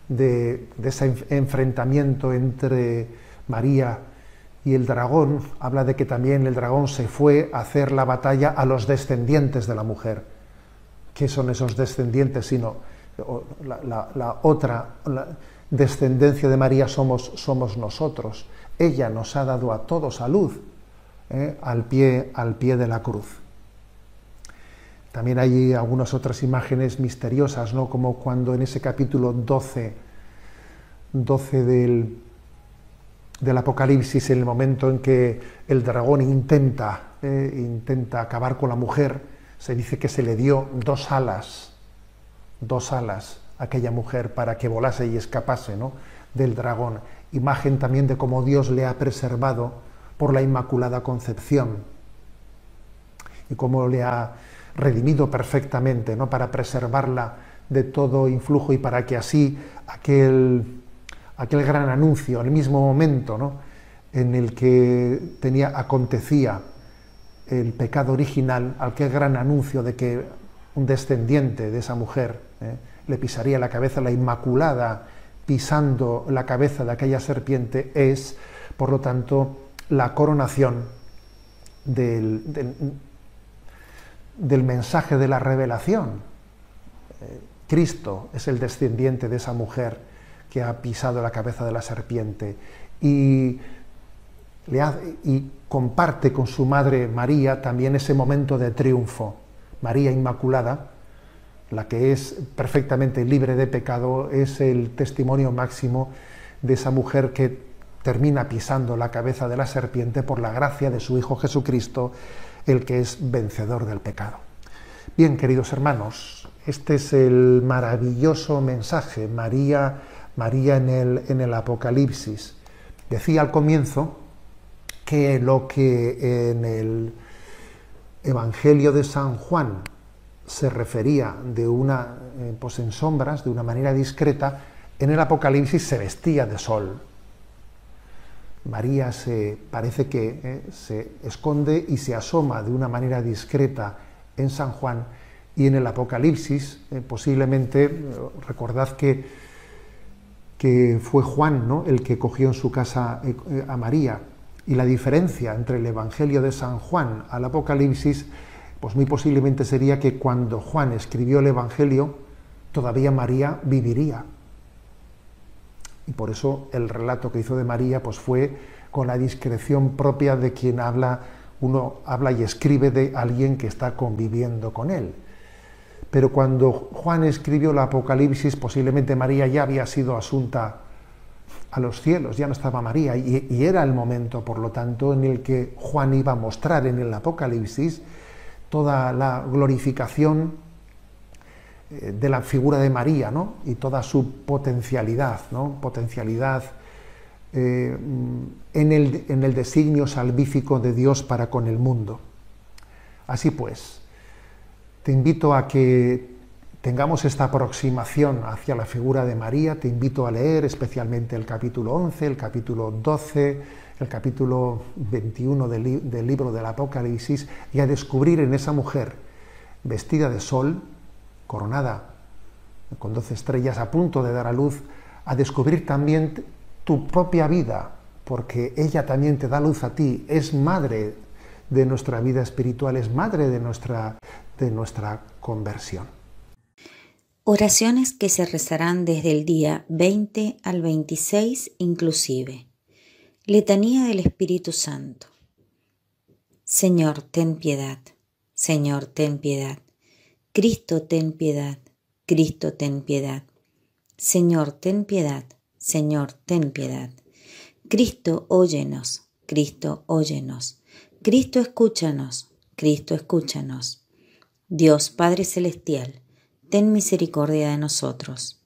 de, de ese enfrentamiento entre María y el dragón, habla de que también el dragón se fue a hacer la batalla a los descendientes de la mujer. ¿Qué son esos descendientes? Sino la, otra descendencia de María somos, somos nosotros. Ella nos ha dado a todos a luz ¿eh? al, pie, al pie de la cruz. También hay algunas otras imágenes misteriosas, ¿no? como cuando en ese capítulo 12, 12 del, del Apocalipsis, en el momento en que el dragón intenta, eh, intenta acabar con la mujer, se dice que se le dio dos alas, dos alas a aquella mujer para que volase y escapase ¿no? del dragón. Imagen también de cómo Dios le ha preservado por la Inmaculada Concepción y cómo le ha redimido perfectamente ¿no? para preservarla de todo influjo y para que así aquel aquel gran anuncio, en el mismo momento ¿no? en el que tenía, acontecía el pecado original, aquel gran anuncio de que un descendiente de esa mujer ¿eh? le pisaría la cabeza, la inmaculada pisando la cabeza de aquella serpiente es, por lo tanto, la coronación del, mensaje de la revelación. Eh, Cristo es el descendiente de esa mujer que ha pisado la cabeza de la serpiente y, le y comparte con su madre María también ese momento de triunfo. María Inmaculada, la que es perfectamente libre de pecado, es el testimonio máximo de esa mujer que termina pisando la cabeza de la serpiente por la gracia de su Hijo Jesucristo, el que es vencedor del pecado. Bien, queridos hermanos, este es el maravilloso mensaje. María María en el, en el Apocalipsis. Decía al comienzo que lo que en el Evangelio de San Juan se refería de una, eh, pues en sombras, de una manera discreta, en el Apocalipsis se vestía de sol. María se parece que eh, se esconde y se asoma de una manera discreta en San Juan y en el Apocalipsis, eh, posiblemente, recordad que que fue Juan ¿no? el que cogió en su casa eh, eh, a María. Y la diferencia entre el Evangelio de San Juan al Apocalipsis, pues muy posiblemente sería que cuando Juan escribió el Evangelio, todavía María viviría. Y por eso el relato que hizo de María pues fue con la discreción propia de quien habla, uno habla y escribe de alguien que está conviviendo con él pero cuando Juan escribió el Apocalipsis, posiblemente María ya había sido asunta a los cielos, ya no estaba María, y, era el momento, por lo tanto, en el que Juan iba a mostrar en el Apocalipsis toda la glorificación eh, de la figura de María, Y toda su potencialidad, Potencialidad eh, en el designio salvífico de Dios para con el mundo. Así pues, te invito a que tengamos esta aproximación hacia la figura de María, te invito a leer especialmente el capítulo 11, el capítulo 12, el capítulo 21 del, libro del Apocalipsis y a descubrir en esa mujer vestida de sol, coronada con 12 estrellas a punto de dar a luz, a descubrir también tu propia vida, porque ella también te da luz a ti, es madre de nuestra vida espiritual, es madre de nuestra, de nuestra conversión. Oraciones que se rezarán desde el día 20 al 26 inclusive. Letanía del Espíritu Santo. Señor, ten piedad. Señor, ten piedad. Cristo, ten piedad. Cristo, ten piedad. Señor, ten piedad. Señor, ten piedad. Cristo, óyenos. Cristo, óyenos. Cristo, escúchanos. Cristo, escúchanos. Dios Padre Celestial, ten misericordia de nosotros.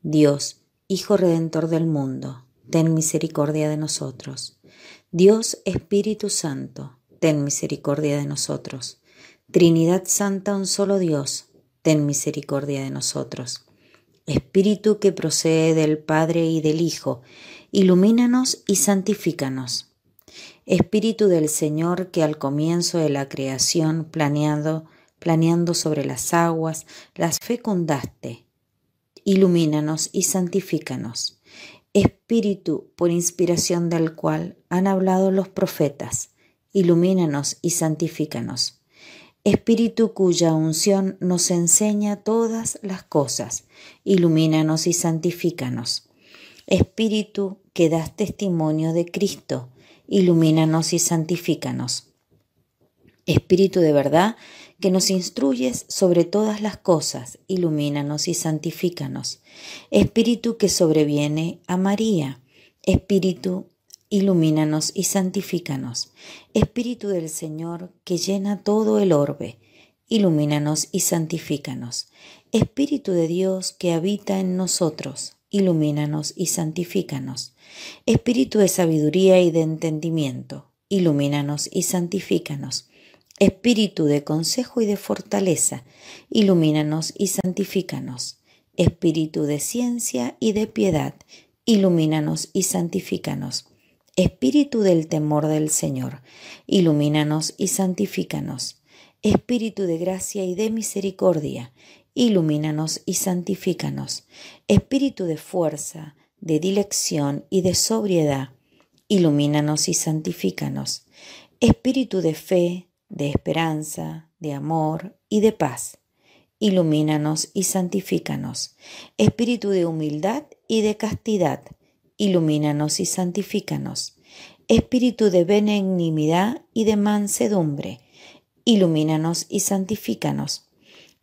Dios, Hijo Redentor del mundo, ten misericordia de nosotros. Dios Espíritu Santo, ten misericordia de nosotros. Trinidad Santa, un solo Dios, ten misericordia de nosotros. Espíritu que procede del Padre y del Hijo, ilumínanos y santifícanos. Espíritu del Señor que al comienzo de la creación planeado planeando sobre las aguas, las fecundaste. Ilumínanos y santifícanos. Espíritu por inspiración del cual han hablado los profetas, ilumínanos y santifícanos. Espíritu cuya unción nos enseña todas las cosas, ilumínanos y santifícanos. Espíritu que das testimonio de Cristo, ilumínanos y santifícanos. Espíritu de verdad que nos instruyes sobre todas las cosas, ilumínanos y santifícanos. Espíritu que sobreviene a María, Espíritu, ilumínanos y santifícanos. Espíritu del Señor que llena todo el orbe, ilumínanos y santifícanos. Espíritu de Dios que habita en nosotros, ilumínanos y santifícanos. Espíritu de sabiduría y de entendimiento, ilumínanos y santifícanos. Espíritu de consejo y de fortaleza, ilumínanos y santifícanos. Espíritu de ciencia y de piedad, ilumínanos y santifícanos. Espíritu del temor del Señor, ilumínanos y santifícanos. Espíritu de gracia y de misericordia, ilumínanos y santifícanos. Espíritu de fuerza, de dilección y de sobriedad, ilumínanos y santifícanos. Espíritu de fe, de esperanza, de amor y de paz. Ilumínanos y santifícanos. Espíritu de humildad y de castidad, ilumínanos y santifícanos. Espíritu de benignidad y de mansedumbre, ilumínanos y santifícanos.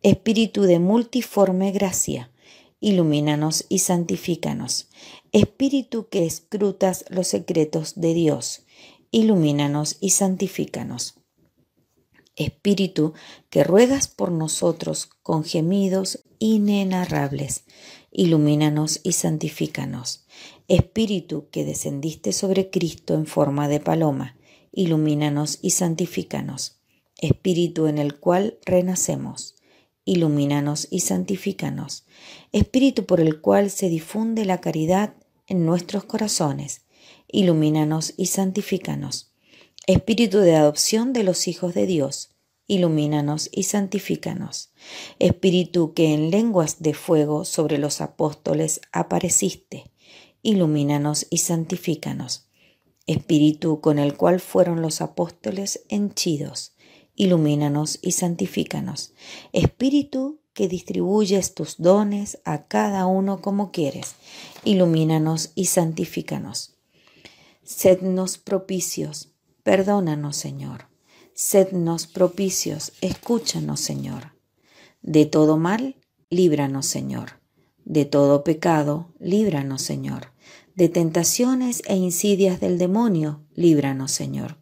Espíritu de multiforme gracia, ilumínanos y santifícanos. Espíritu que escrutas los secretos de Dios, ilumínanos y santifícanos. Espíritu, que ruegas por nosotros con gemidos inenarrables. Ilumínanos y santifícanos. Espíritu, que descendiste sobre Cristo en forma de paloma. Ilumínanos y santifícanos. Espíritu en el cual renacemos. Ilumínanos y santifícanos. Espíritu por el cual se difunde la caridad en nuestros corazones. Ilumínanos y santifícanos. Espíritu de adopción de los hijos de Dios, ilumínanos y santifícanos. Espíritu que en lenguas de fuego sobre los apóstoles apareciste, ilumínanos y santifícanos. Espíritu con el cual fueron los apóstoles henchidos, ilumínanos y santifícanos. Espíritu que distribuyes tus dones a cada uno como quieres, ilumínanos y santifícanos. Sednos propicios Perdónanos, Señor. Sednos propicios, escúchanos, Señor. De todo mal, líbranos, Señor. De todo pecado, líbranos, Señor. De tentaciones e insidias del demonio, líbranos, Señor.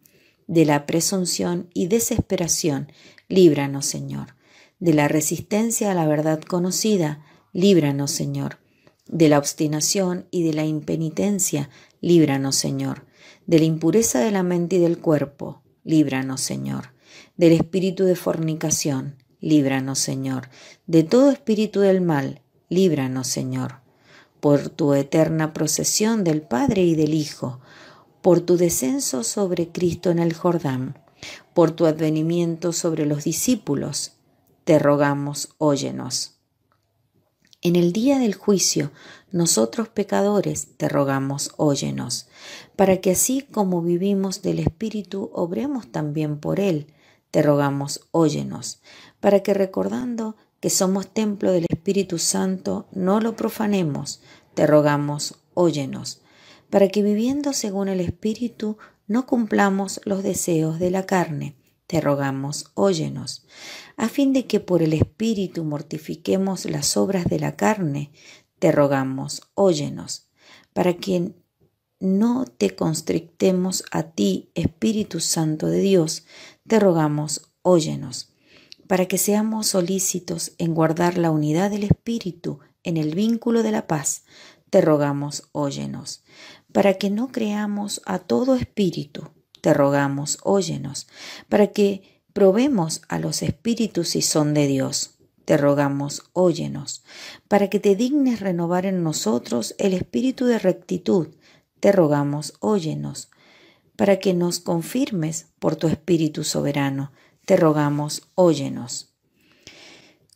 De la presunción y desesperación, líbranos, Señor. De la resistencia a la verdad conocida, líbranos, Señor. De la obstinación y de la impenitencia, líbranos, Señor de la impureza de la mente y del cuerpo, líbranos, Señor, del espíritu de fornicación, líbranos, Señor, de todo espíritu del mal, líbranos, Señor, por tu eterna procesión del Padre y del Hijo, por tu descenso sobre Cristo en el Jordán, por tu advenimiento sobre los discípulos, te rogamos, óyenos. En el día del juicio, nosotros pecadores te rogamos, óyenos, para que así como vivimos del Espíritu, obremos también por Él. Te rogamos, óyenos, para que recordando que somos templo del Espíritu Santo, no lo profanemos. Te rogamos, óyenos, para que viviendo según el Espíritu, no cumplamos los deseos de la carne. Te rogamos, óyenos, a fin de que por el Espíritu mortifiquemos las obras de la carne, te rogamos, óyenos, para que no te constrictemos a ti, Espíritu Santo de Dios, te rogamos, óyenos, para que seamos solícitos en guardar la unidad del Espíritu en el vínculo de la paz, te rogamos, óyenos, para que no creamos a todo espíritu, te rogamos, óyenos, para que Probemos a los espíritus si son de Dios. Te rogamos, óyenos, para que te dignes renovar en nosotros el espíritu de rectitud. Te rogamos, óyenos, para que nos confirmes por tu espíritu soberano. Te rogamos, óyenos.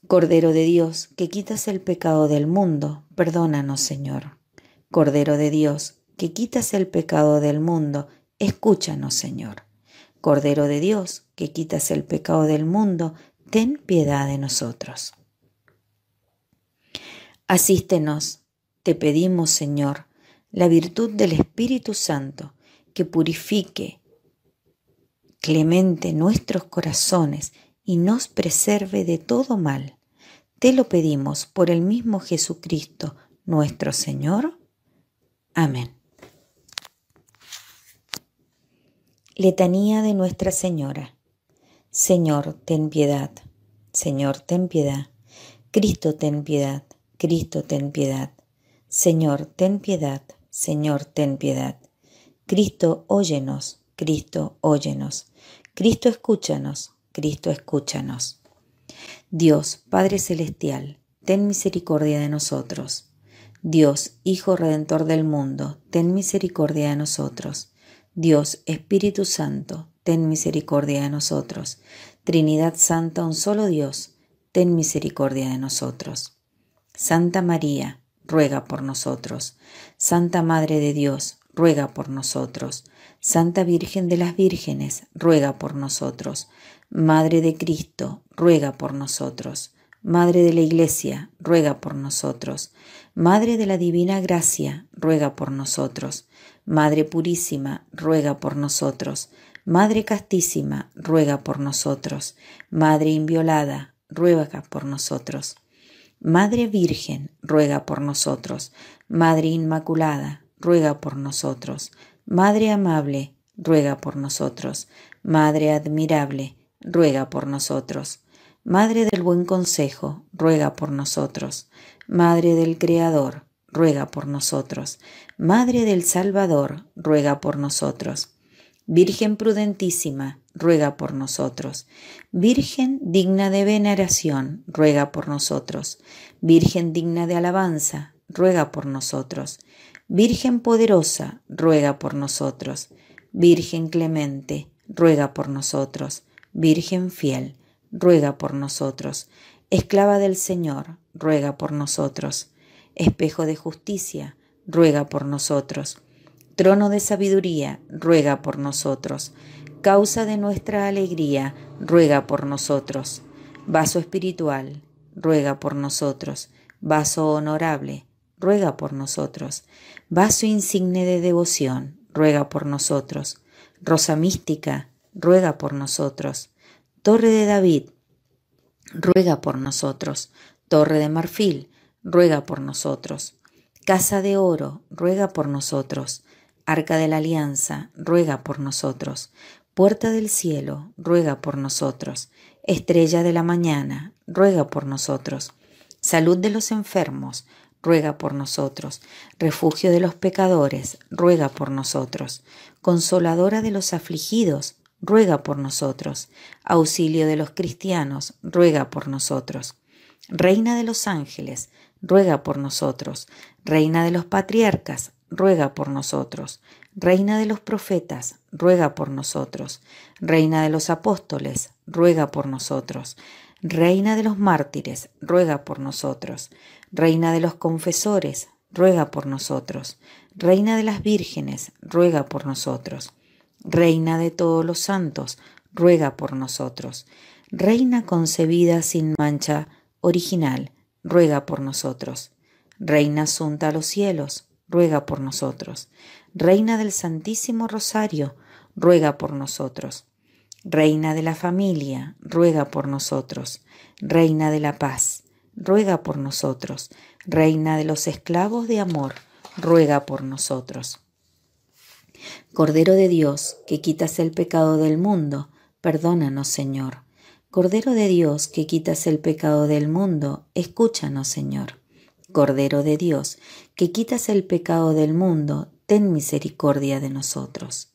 Cordero de Dios, que quitas el pecado del mundo, perdónanos, Señor. Cordero de Dios, que quitas el pecado del mundo, escúchanos, Señor. Cordero de Dios, que quitas el pecado del mundo, ten piedad de nosotros. Asístenos, te pedimos, Señor, la virtud del Espíritu Santo, que purifique clemente nuestros corazones y nos preserve de todo mal. Te lo pedimos por el mismo Jesucristo, nuestro Señor. Amén. Letanía de Nuestra Señora. Señor, ten piedad. Señor, ten piedad. Cristo, ten piedad. Cristo, ten piedad. Señor, ten piedad. Señor, ten piedad. Cristo, óyenos. Cristo, óyenos. Cristo, escúchanos. Cristo, escúchanos. Dios, Padre Celestial, ten misericordia de nosotros. Dios, Hijo Redentor del mundo, ten misericordia de nosotros. Dios, Espíritu Santo, ten misericordia de nosotros. Trinidad Santa, un solo Dios, ten misericordia de nosotros. Santa María, ruega por nosotros. Santa Madre de Dios, ruega por nosotros. Santa Virgen de las Vírgenes, ruega por nosotros. Madre de Cristo, ruega por nosotros. Madre de la Iglesia, ruega por nosotros. Madre de la Divina Gracia, ruega por nosotros. Madre Purísima, ruega por nosotros. Madre castísima, ruega por nosotros. Madre inviolada, ruega por nosotros. Madre Virgen, ruega por nosotros. Madre Inmaculada, ruega por nosotros. Madre amable, ruega por nosotros. Madre admirable, ruega por nosotros. Madre del buen consejo, ruega por nosotros. Madre del Creador, ruega por nosotros. Madre del Salvador, ruega por nosotros. Virgen prudentísima, ruega por nosotros. Virgen digna de veneración, ruega por nosotros. Virgen digna de alabanza, ruega por nosotros. Virgen poderosa, ruega por nosotros. Virgen clemente, ruega por nosotros. Virgen fiel, ruega por nosotros. Esclava del Señor, ruega por nosotros. Espejo de justicia, ruega por nosotros. Trono de sabiduría, ruega por nosotros. Causa de nuestra alegría, ruega por nosotros. Vaso espiritual, ruega por nosotros. Vaso honorable, ruega por nosotros. Vaso insigne de devoción, ruega por nosotros. Rosa mística, ruega por nosotros. Torre de David, ruega por nosotros. Torre de marfil, ruega por nosotros. Casa de oro, ruega por nosotros. Arca de la Alianza, ruega por nosotros. Puerta del cielo, ruega por nosotros. Estrella de la mañana, ruega por nosotros. Salud de los enfermos, ruega por nosotros. Refugio de los pecadores, ruega por nosotros. Consoladora de los afligidos, ruega por nosotros. Auxilio de los cristianos, ruega por nosotros. Reina de los ángeles, ruega por nosotros. Reina de los patriarcas, ruega por nosotros. Reina de los profetas, ruega por nosotros. Reina de los apóstoles, ruega por nosotros. Reina de los mártires, ruega por nosotros. Reina de los confesores, ruega por nosotros. Reina de las vírgenes, ruega por nosotros. Reina de todos los santos, ruega por nosotros. Reina concebida sin mancha, original, ruega por nosotros. Reina asunta a los cielos, ruega por nosotros. Reina del Santísimo Rosario, ruega por nosotros. Reina de la familia, ruega por nosotros. Reina de la paz, ruega por nosotros. Reina de los esclavos de amor, ruega por nosotros. Cordero de Dios, que quitas el pecado del mundo, perdónanos, Señor. Cordero de Dios, que quitas el pecado del mundo, escúchanos, Señor. Cordero de Dios, que quitas el pecado del mundo, ten misericordia de nosotros.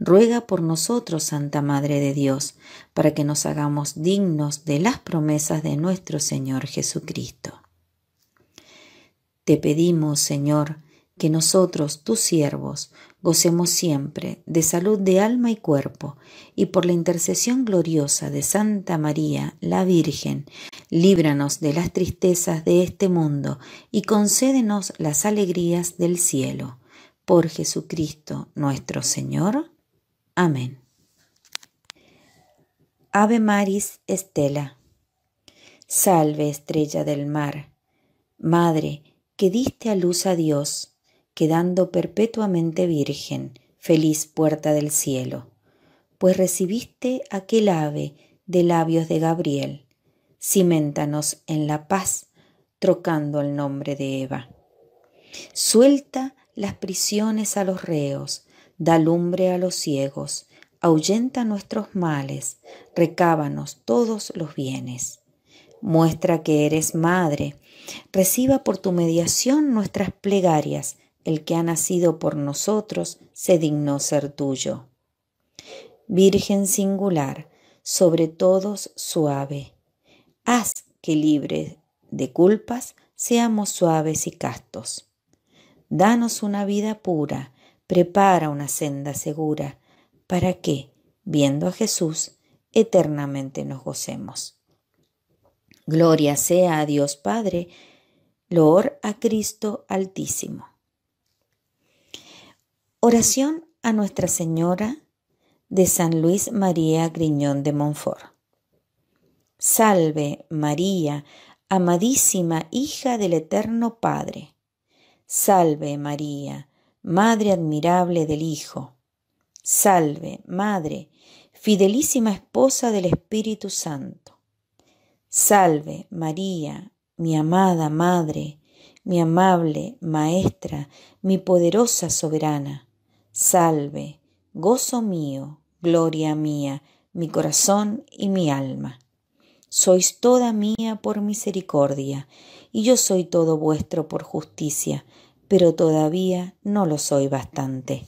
Ruega por nosotros, Santa Madre de Dios, para que nos hagamos dignos de las promesas de nuestro Señor Jesucristo. Te pedimos, Señor, que nosotros, tus siervos, gocemos siempre de salud de alma y cuerpo, y por la intercesión gloriosa de Santa María, la Virgen, líbranos de las tristezas de este mundo y concédenos las alegrías del cielo. Por Jesucristo nuestro Señor. Amén. Ave Maris Estela. Salve estrella del mar, Madre que diste a luz a Dios quedando perpetuamente virgen, feliz puerta del cielo, pues recibiste aquel ave de labios de Gabriel, cimentanos en la paz, trocando el nombre de Eva. Suelta las prisiones a los reos, da lumbre a los ciegos, ahuyenta nuestros males, recábanos todos los bienes. Muestra que eres madre, reciba por tu mediación nuestras plegarias, el que ha nacido por nosotros, se dignó ser tuyo. Virgen singular, sobre todos suave, haz que libre de culpas seamos suaves y castos. Danos una vida pura, prepara una senda segura, para que, viendo a Jesús, eternamente nos gocemos. Gloria sea a Dios Padre, loor a Cristo Altísimo. Oración a Nuestra Señora de San Luis María Griñón de Montfort. Salve María, amadísima hija del Eterno Padre. Salve María, Madre admirable del Hijo. Salve Madre, fidelísima esposa del Espíritu Santo. Salve María, mi amada Madre, mi amable Maestra, mi poderosa soberana. Salve, gozo mío, gloria mía, mi corazón y mi alma. Sois toda mía por misericordia, y yo soy todo vuestro por justicia, pero todavía no lo soy bastante.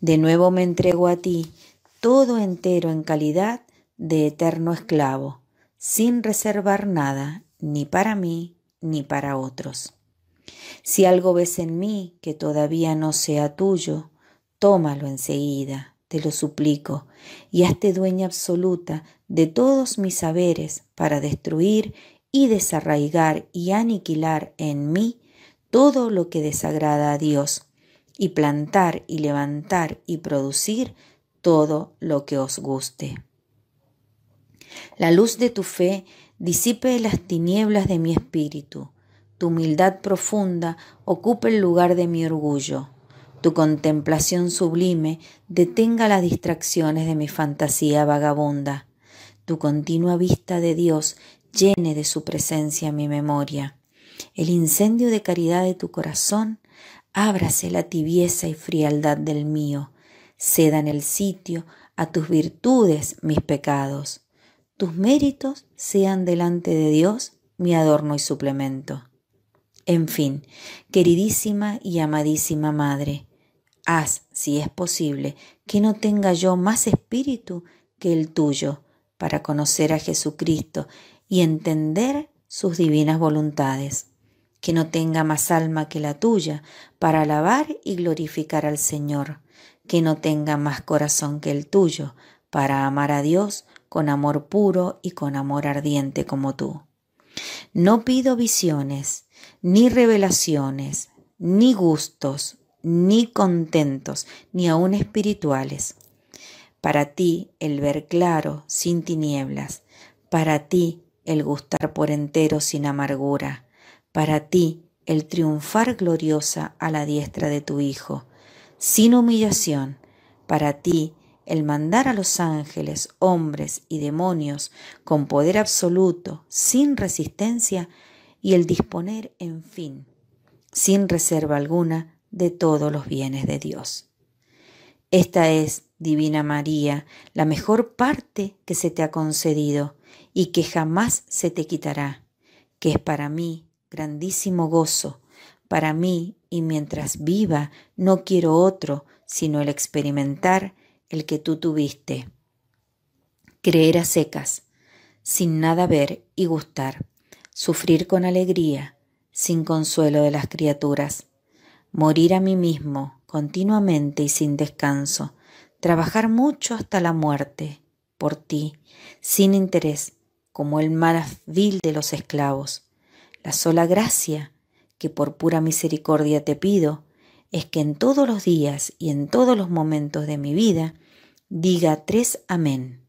De nuevo me entrego a ti, todo entero en calidad de eterno esclavo, sin reservar nada, ni para mí, ni para otros. Si algo ves en mí que todavía no sea tuyo, Tómalo enseguida, te lo suplico, y hazte dueña absoluta de todos mis saberes para destruir y desarraigar y aniquilar en mí todo lo que desagrada a Dios, y plantar y levantar y producir todo lo que os guste. La luz de tu fe disipe las tinieblas de mi espíritu, tu humildad profunda ocupe el lugar de mi orgullo tu contemplación sublime detenga las distracciones de mi fantasía vagabunda. Tu continua vista de Dios llene de su presencia mi memoria. El incendio de caridad de tu corazón ábrase la tibieza y frialdad del mío. en el sitio a tus virtudes mis pecados. Tus méritos sean delante de Dios mi adorno y suplemento. En fin, queridísima y amadísima Madre, Haz, si es posible, que no tenga yo más espíritu que el tuyo para conocer a Jesucristo y entender sus divinas voluntades. Que no tenga más alma que la tuya para alabar y glorificar al Señor. Que no tenga más corazón que el tuyo para amar a Dios con amor puro y con amor ardiente como tú. No pido visiones, ni revelaciones, ni gustos, ni contentos, ni aun espirituales. Para ti el ver claro sin tinieblas, para ti el gustar por entero sin amargura, para ti el triunfar gloriosa a la diestra de tu Hijo, sin humillación, para ti el mandar a los ángeles, hombres y demonios con poder absoluto, sin resistencia, y el disponer, en fin, sin reserva alguna, de todos los bienes de Dios. Esta es, Divina María, la mejor parte que se te ha concedido y que jamás se te quitará, que es para mí grandísimo gozo, para mí y mientras viva no quiero otro sino el experimentar el que tú tuviste. Creer a secas, sin nada ver y gustar, sufrir con alegría, sin consuelo de las criaturas, morir a mí mismo continuamente y sin descanso, trabajar mucho hasta la muerte, por ti, sin interés, como el más vil de los esclavos. La sola gracia que por pura misericordia te pido es que en todos los días y en todos los momentos de mi vida diga tres amén.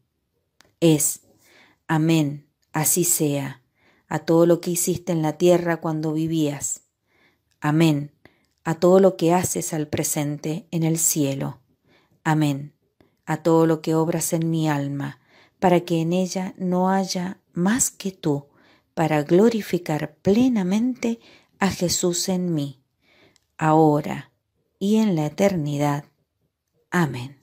Es amén, así sea, a todo lo que hiciste en la tierra cuando vivías. Amén a todo lo que haces al presente en el cielo. Amén. A todo lo que obras en mi alma, para que en ella no haya más que tú, para glorificar plenamente a Jesús en mí, ahora y en la eternidad. Amén.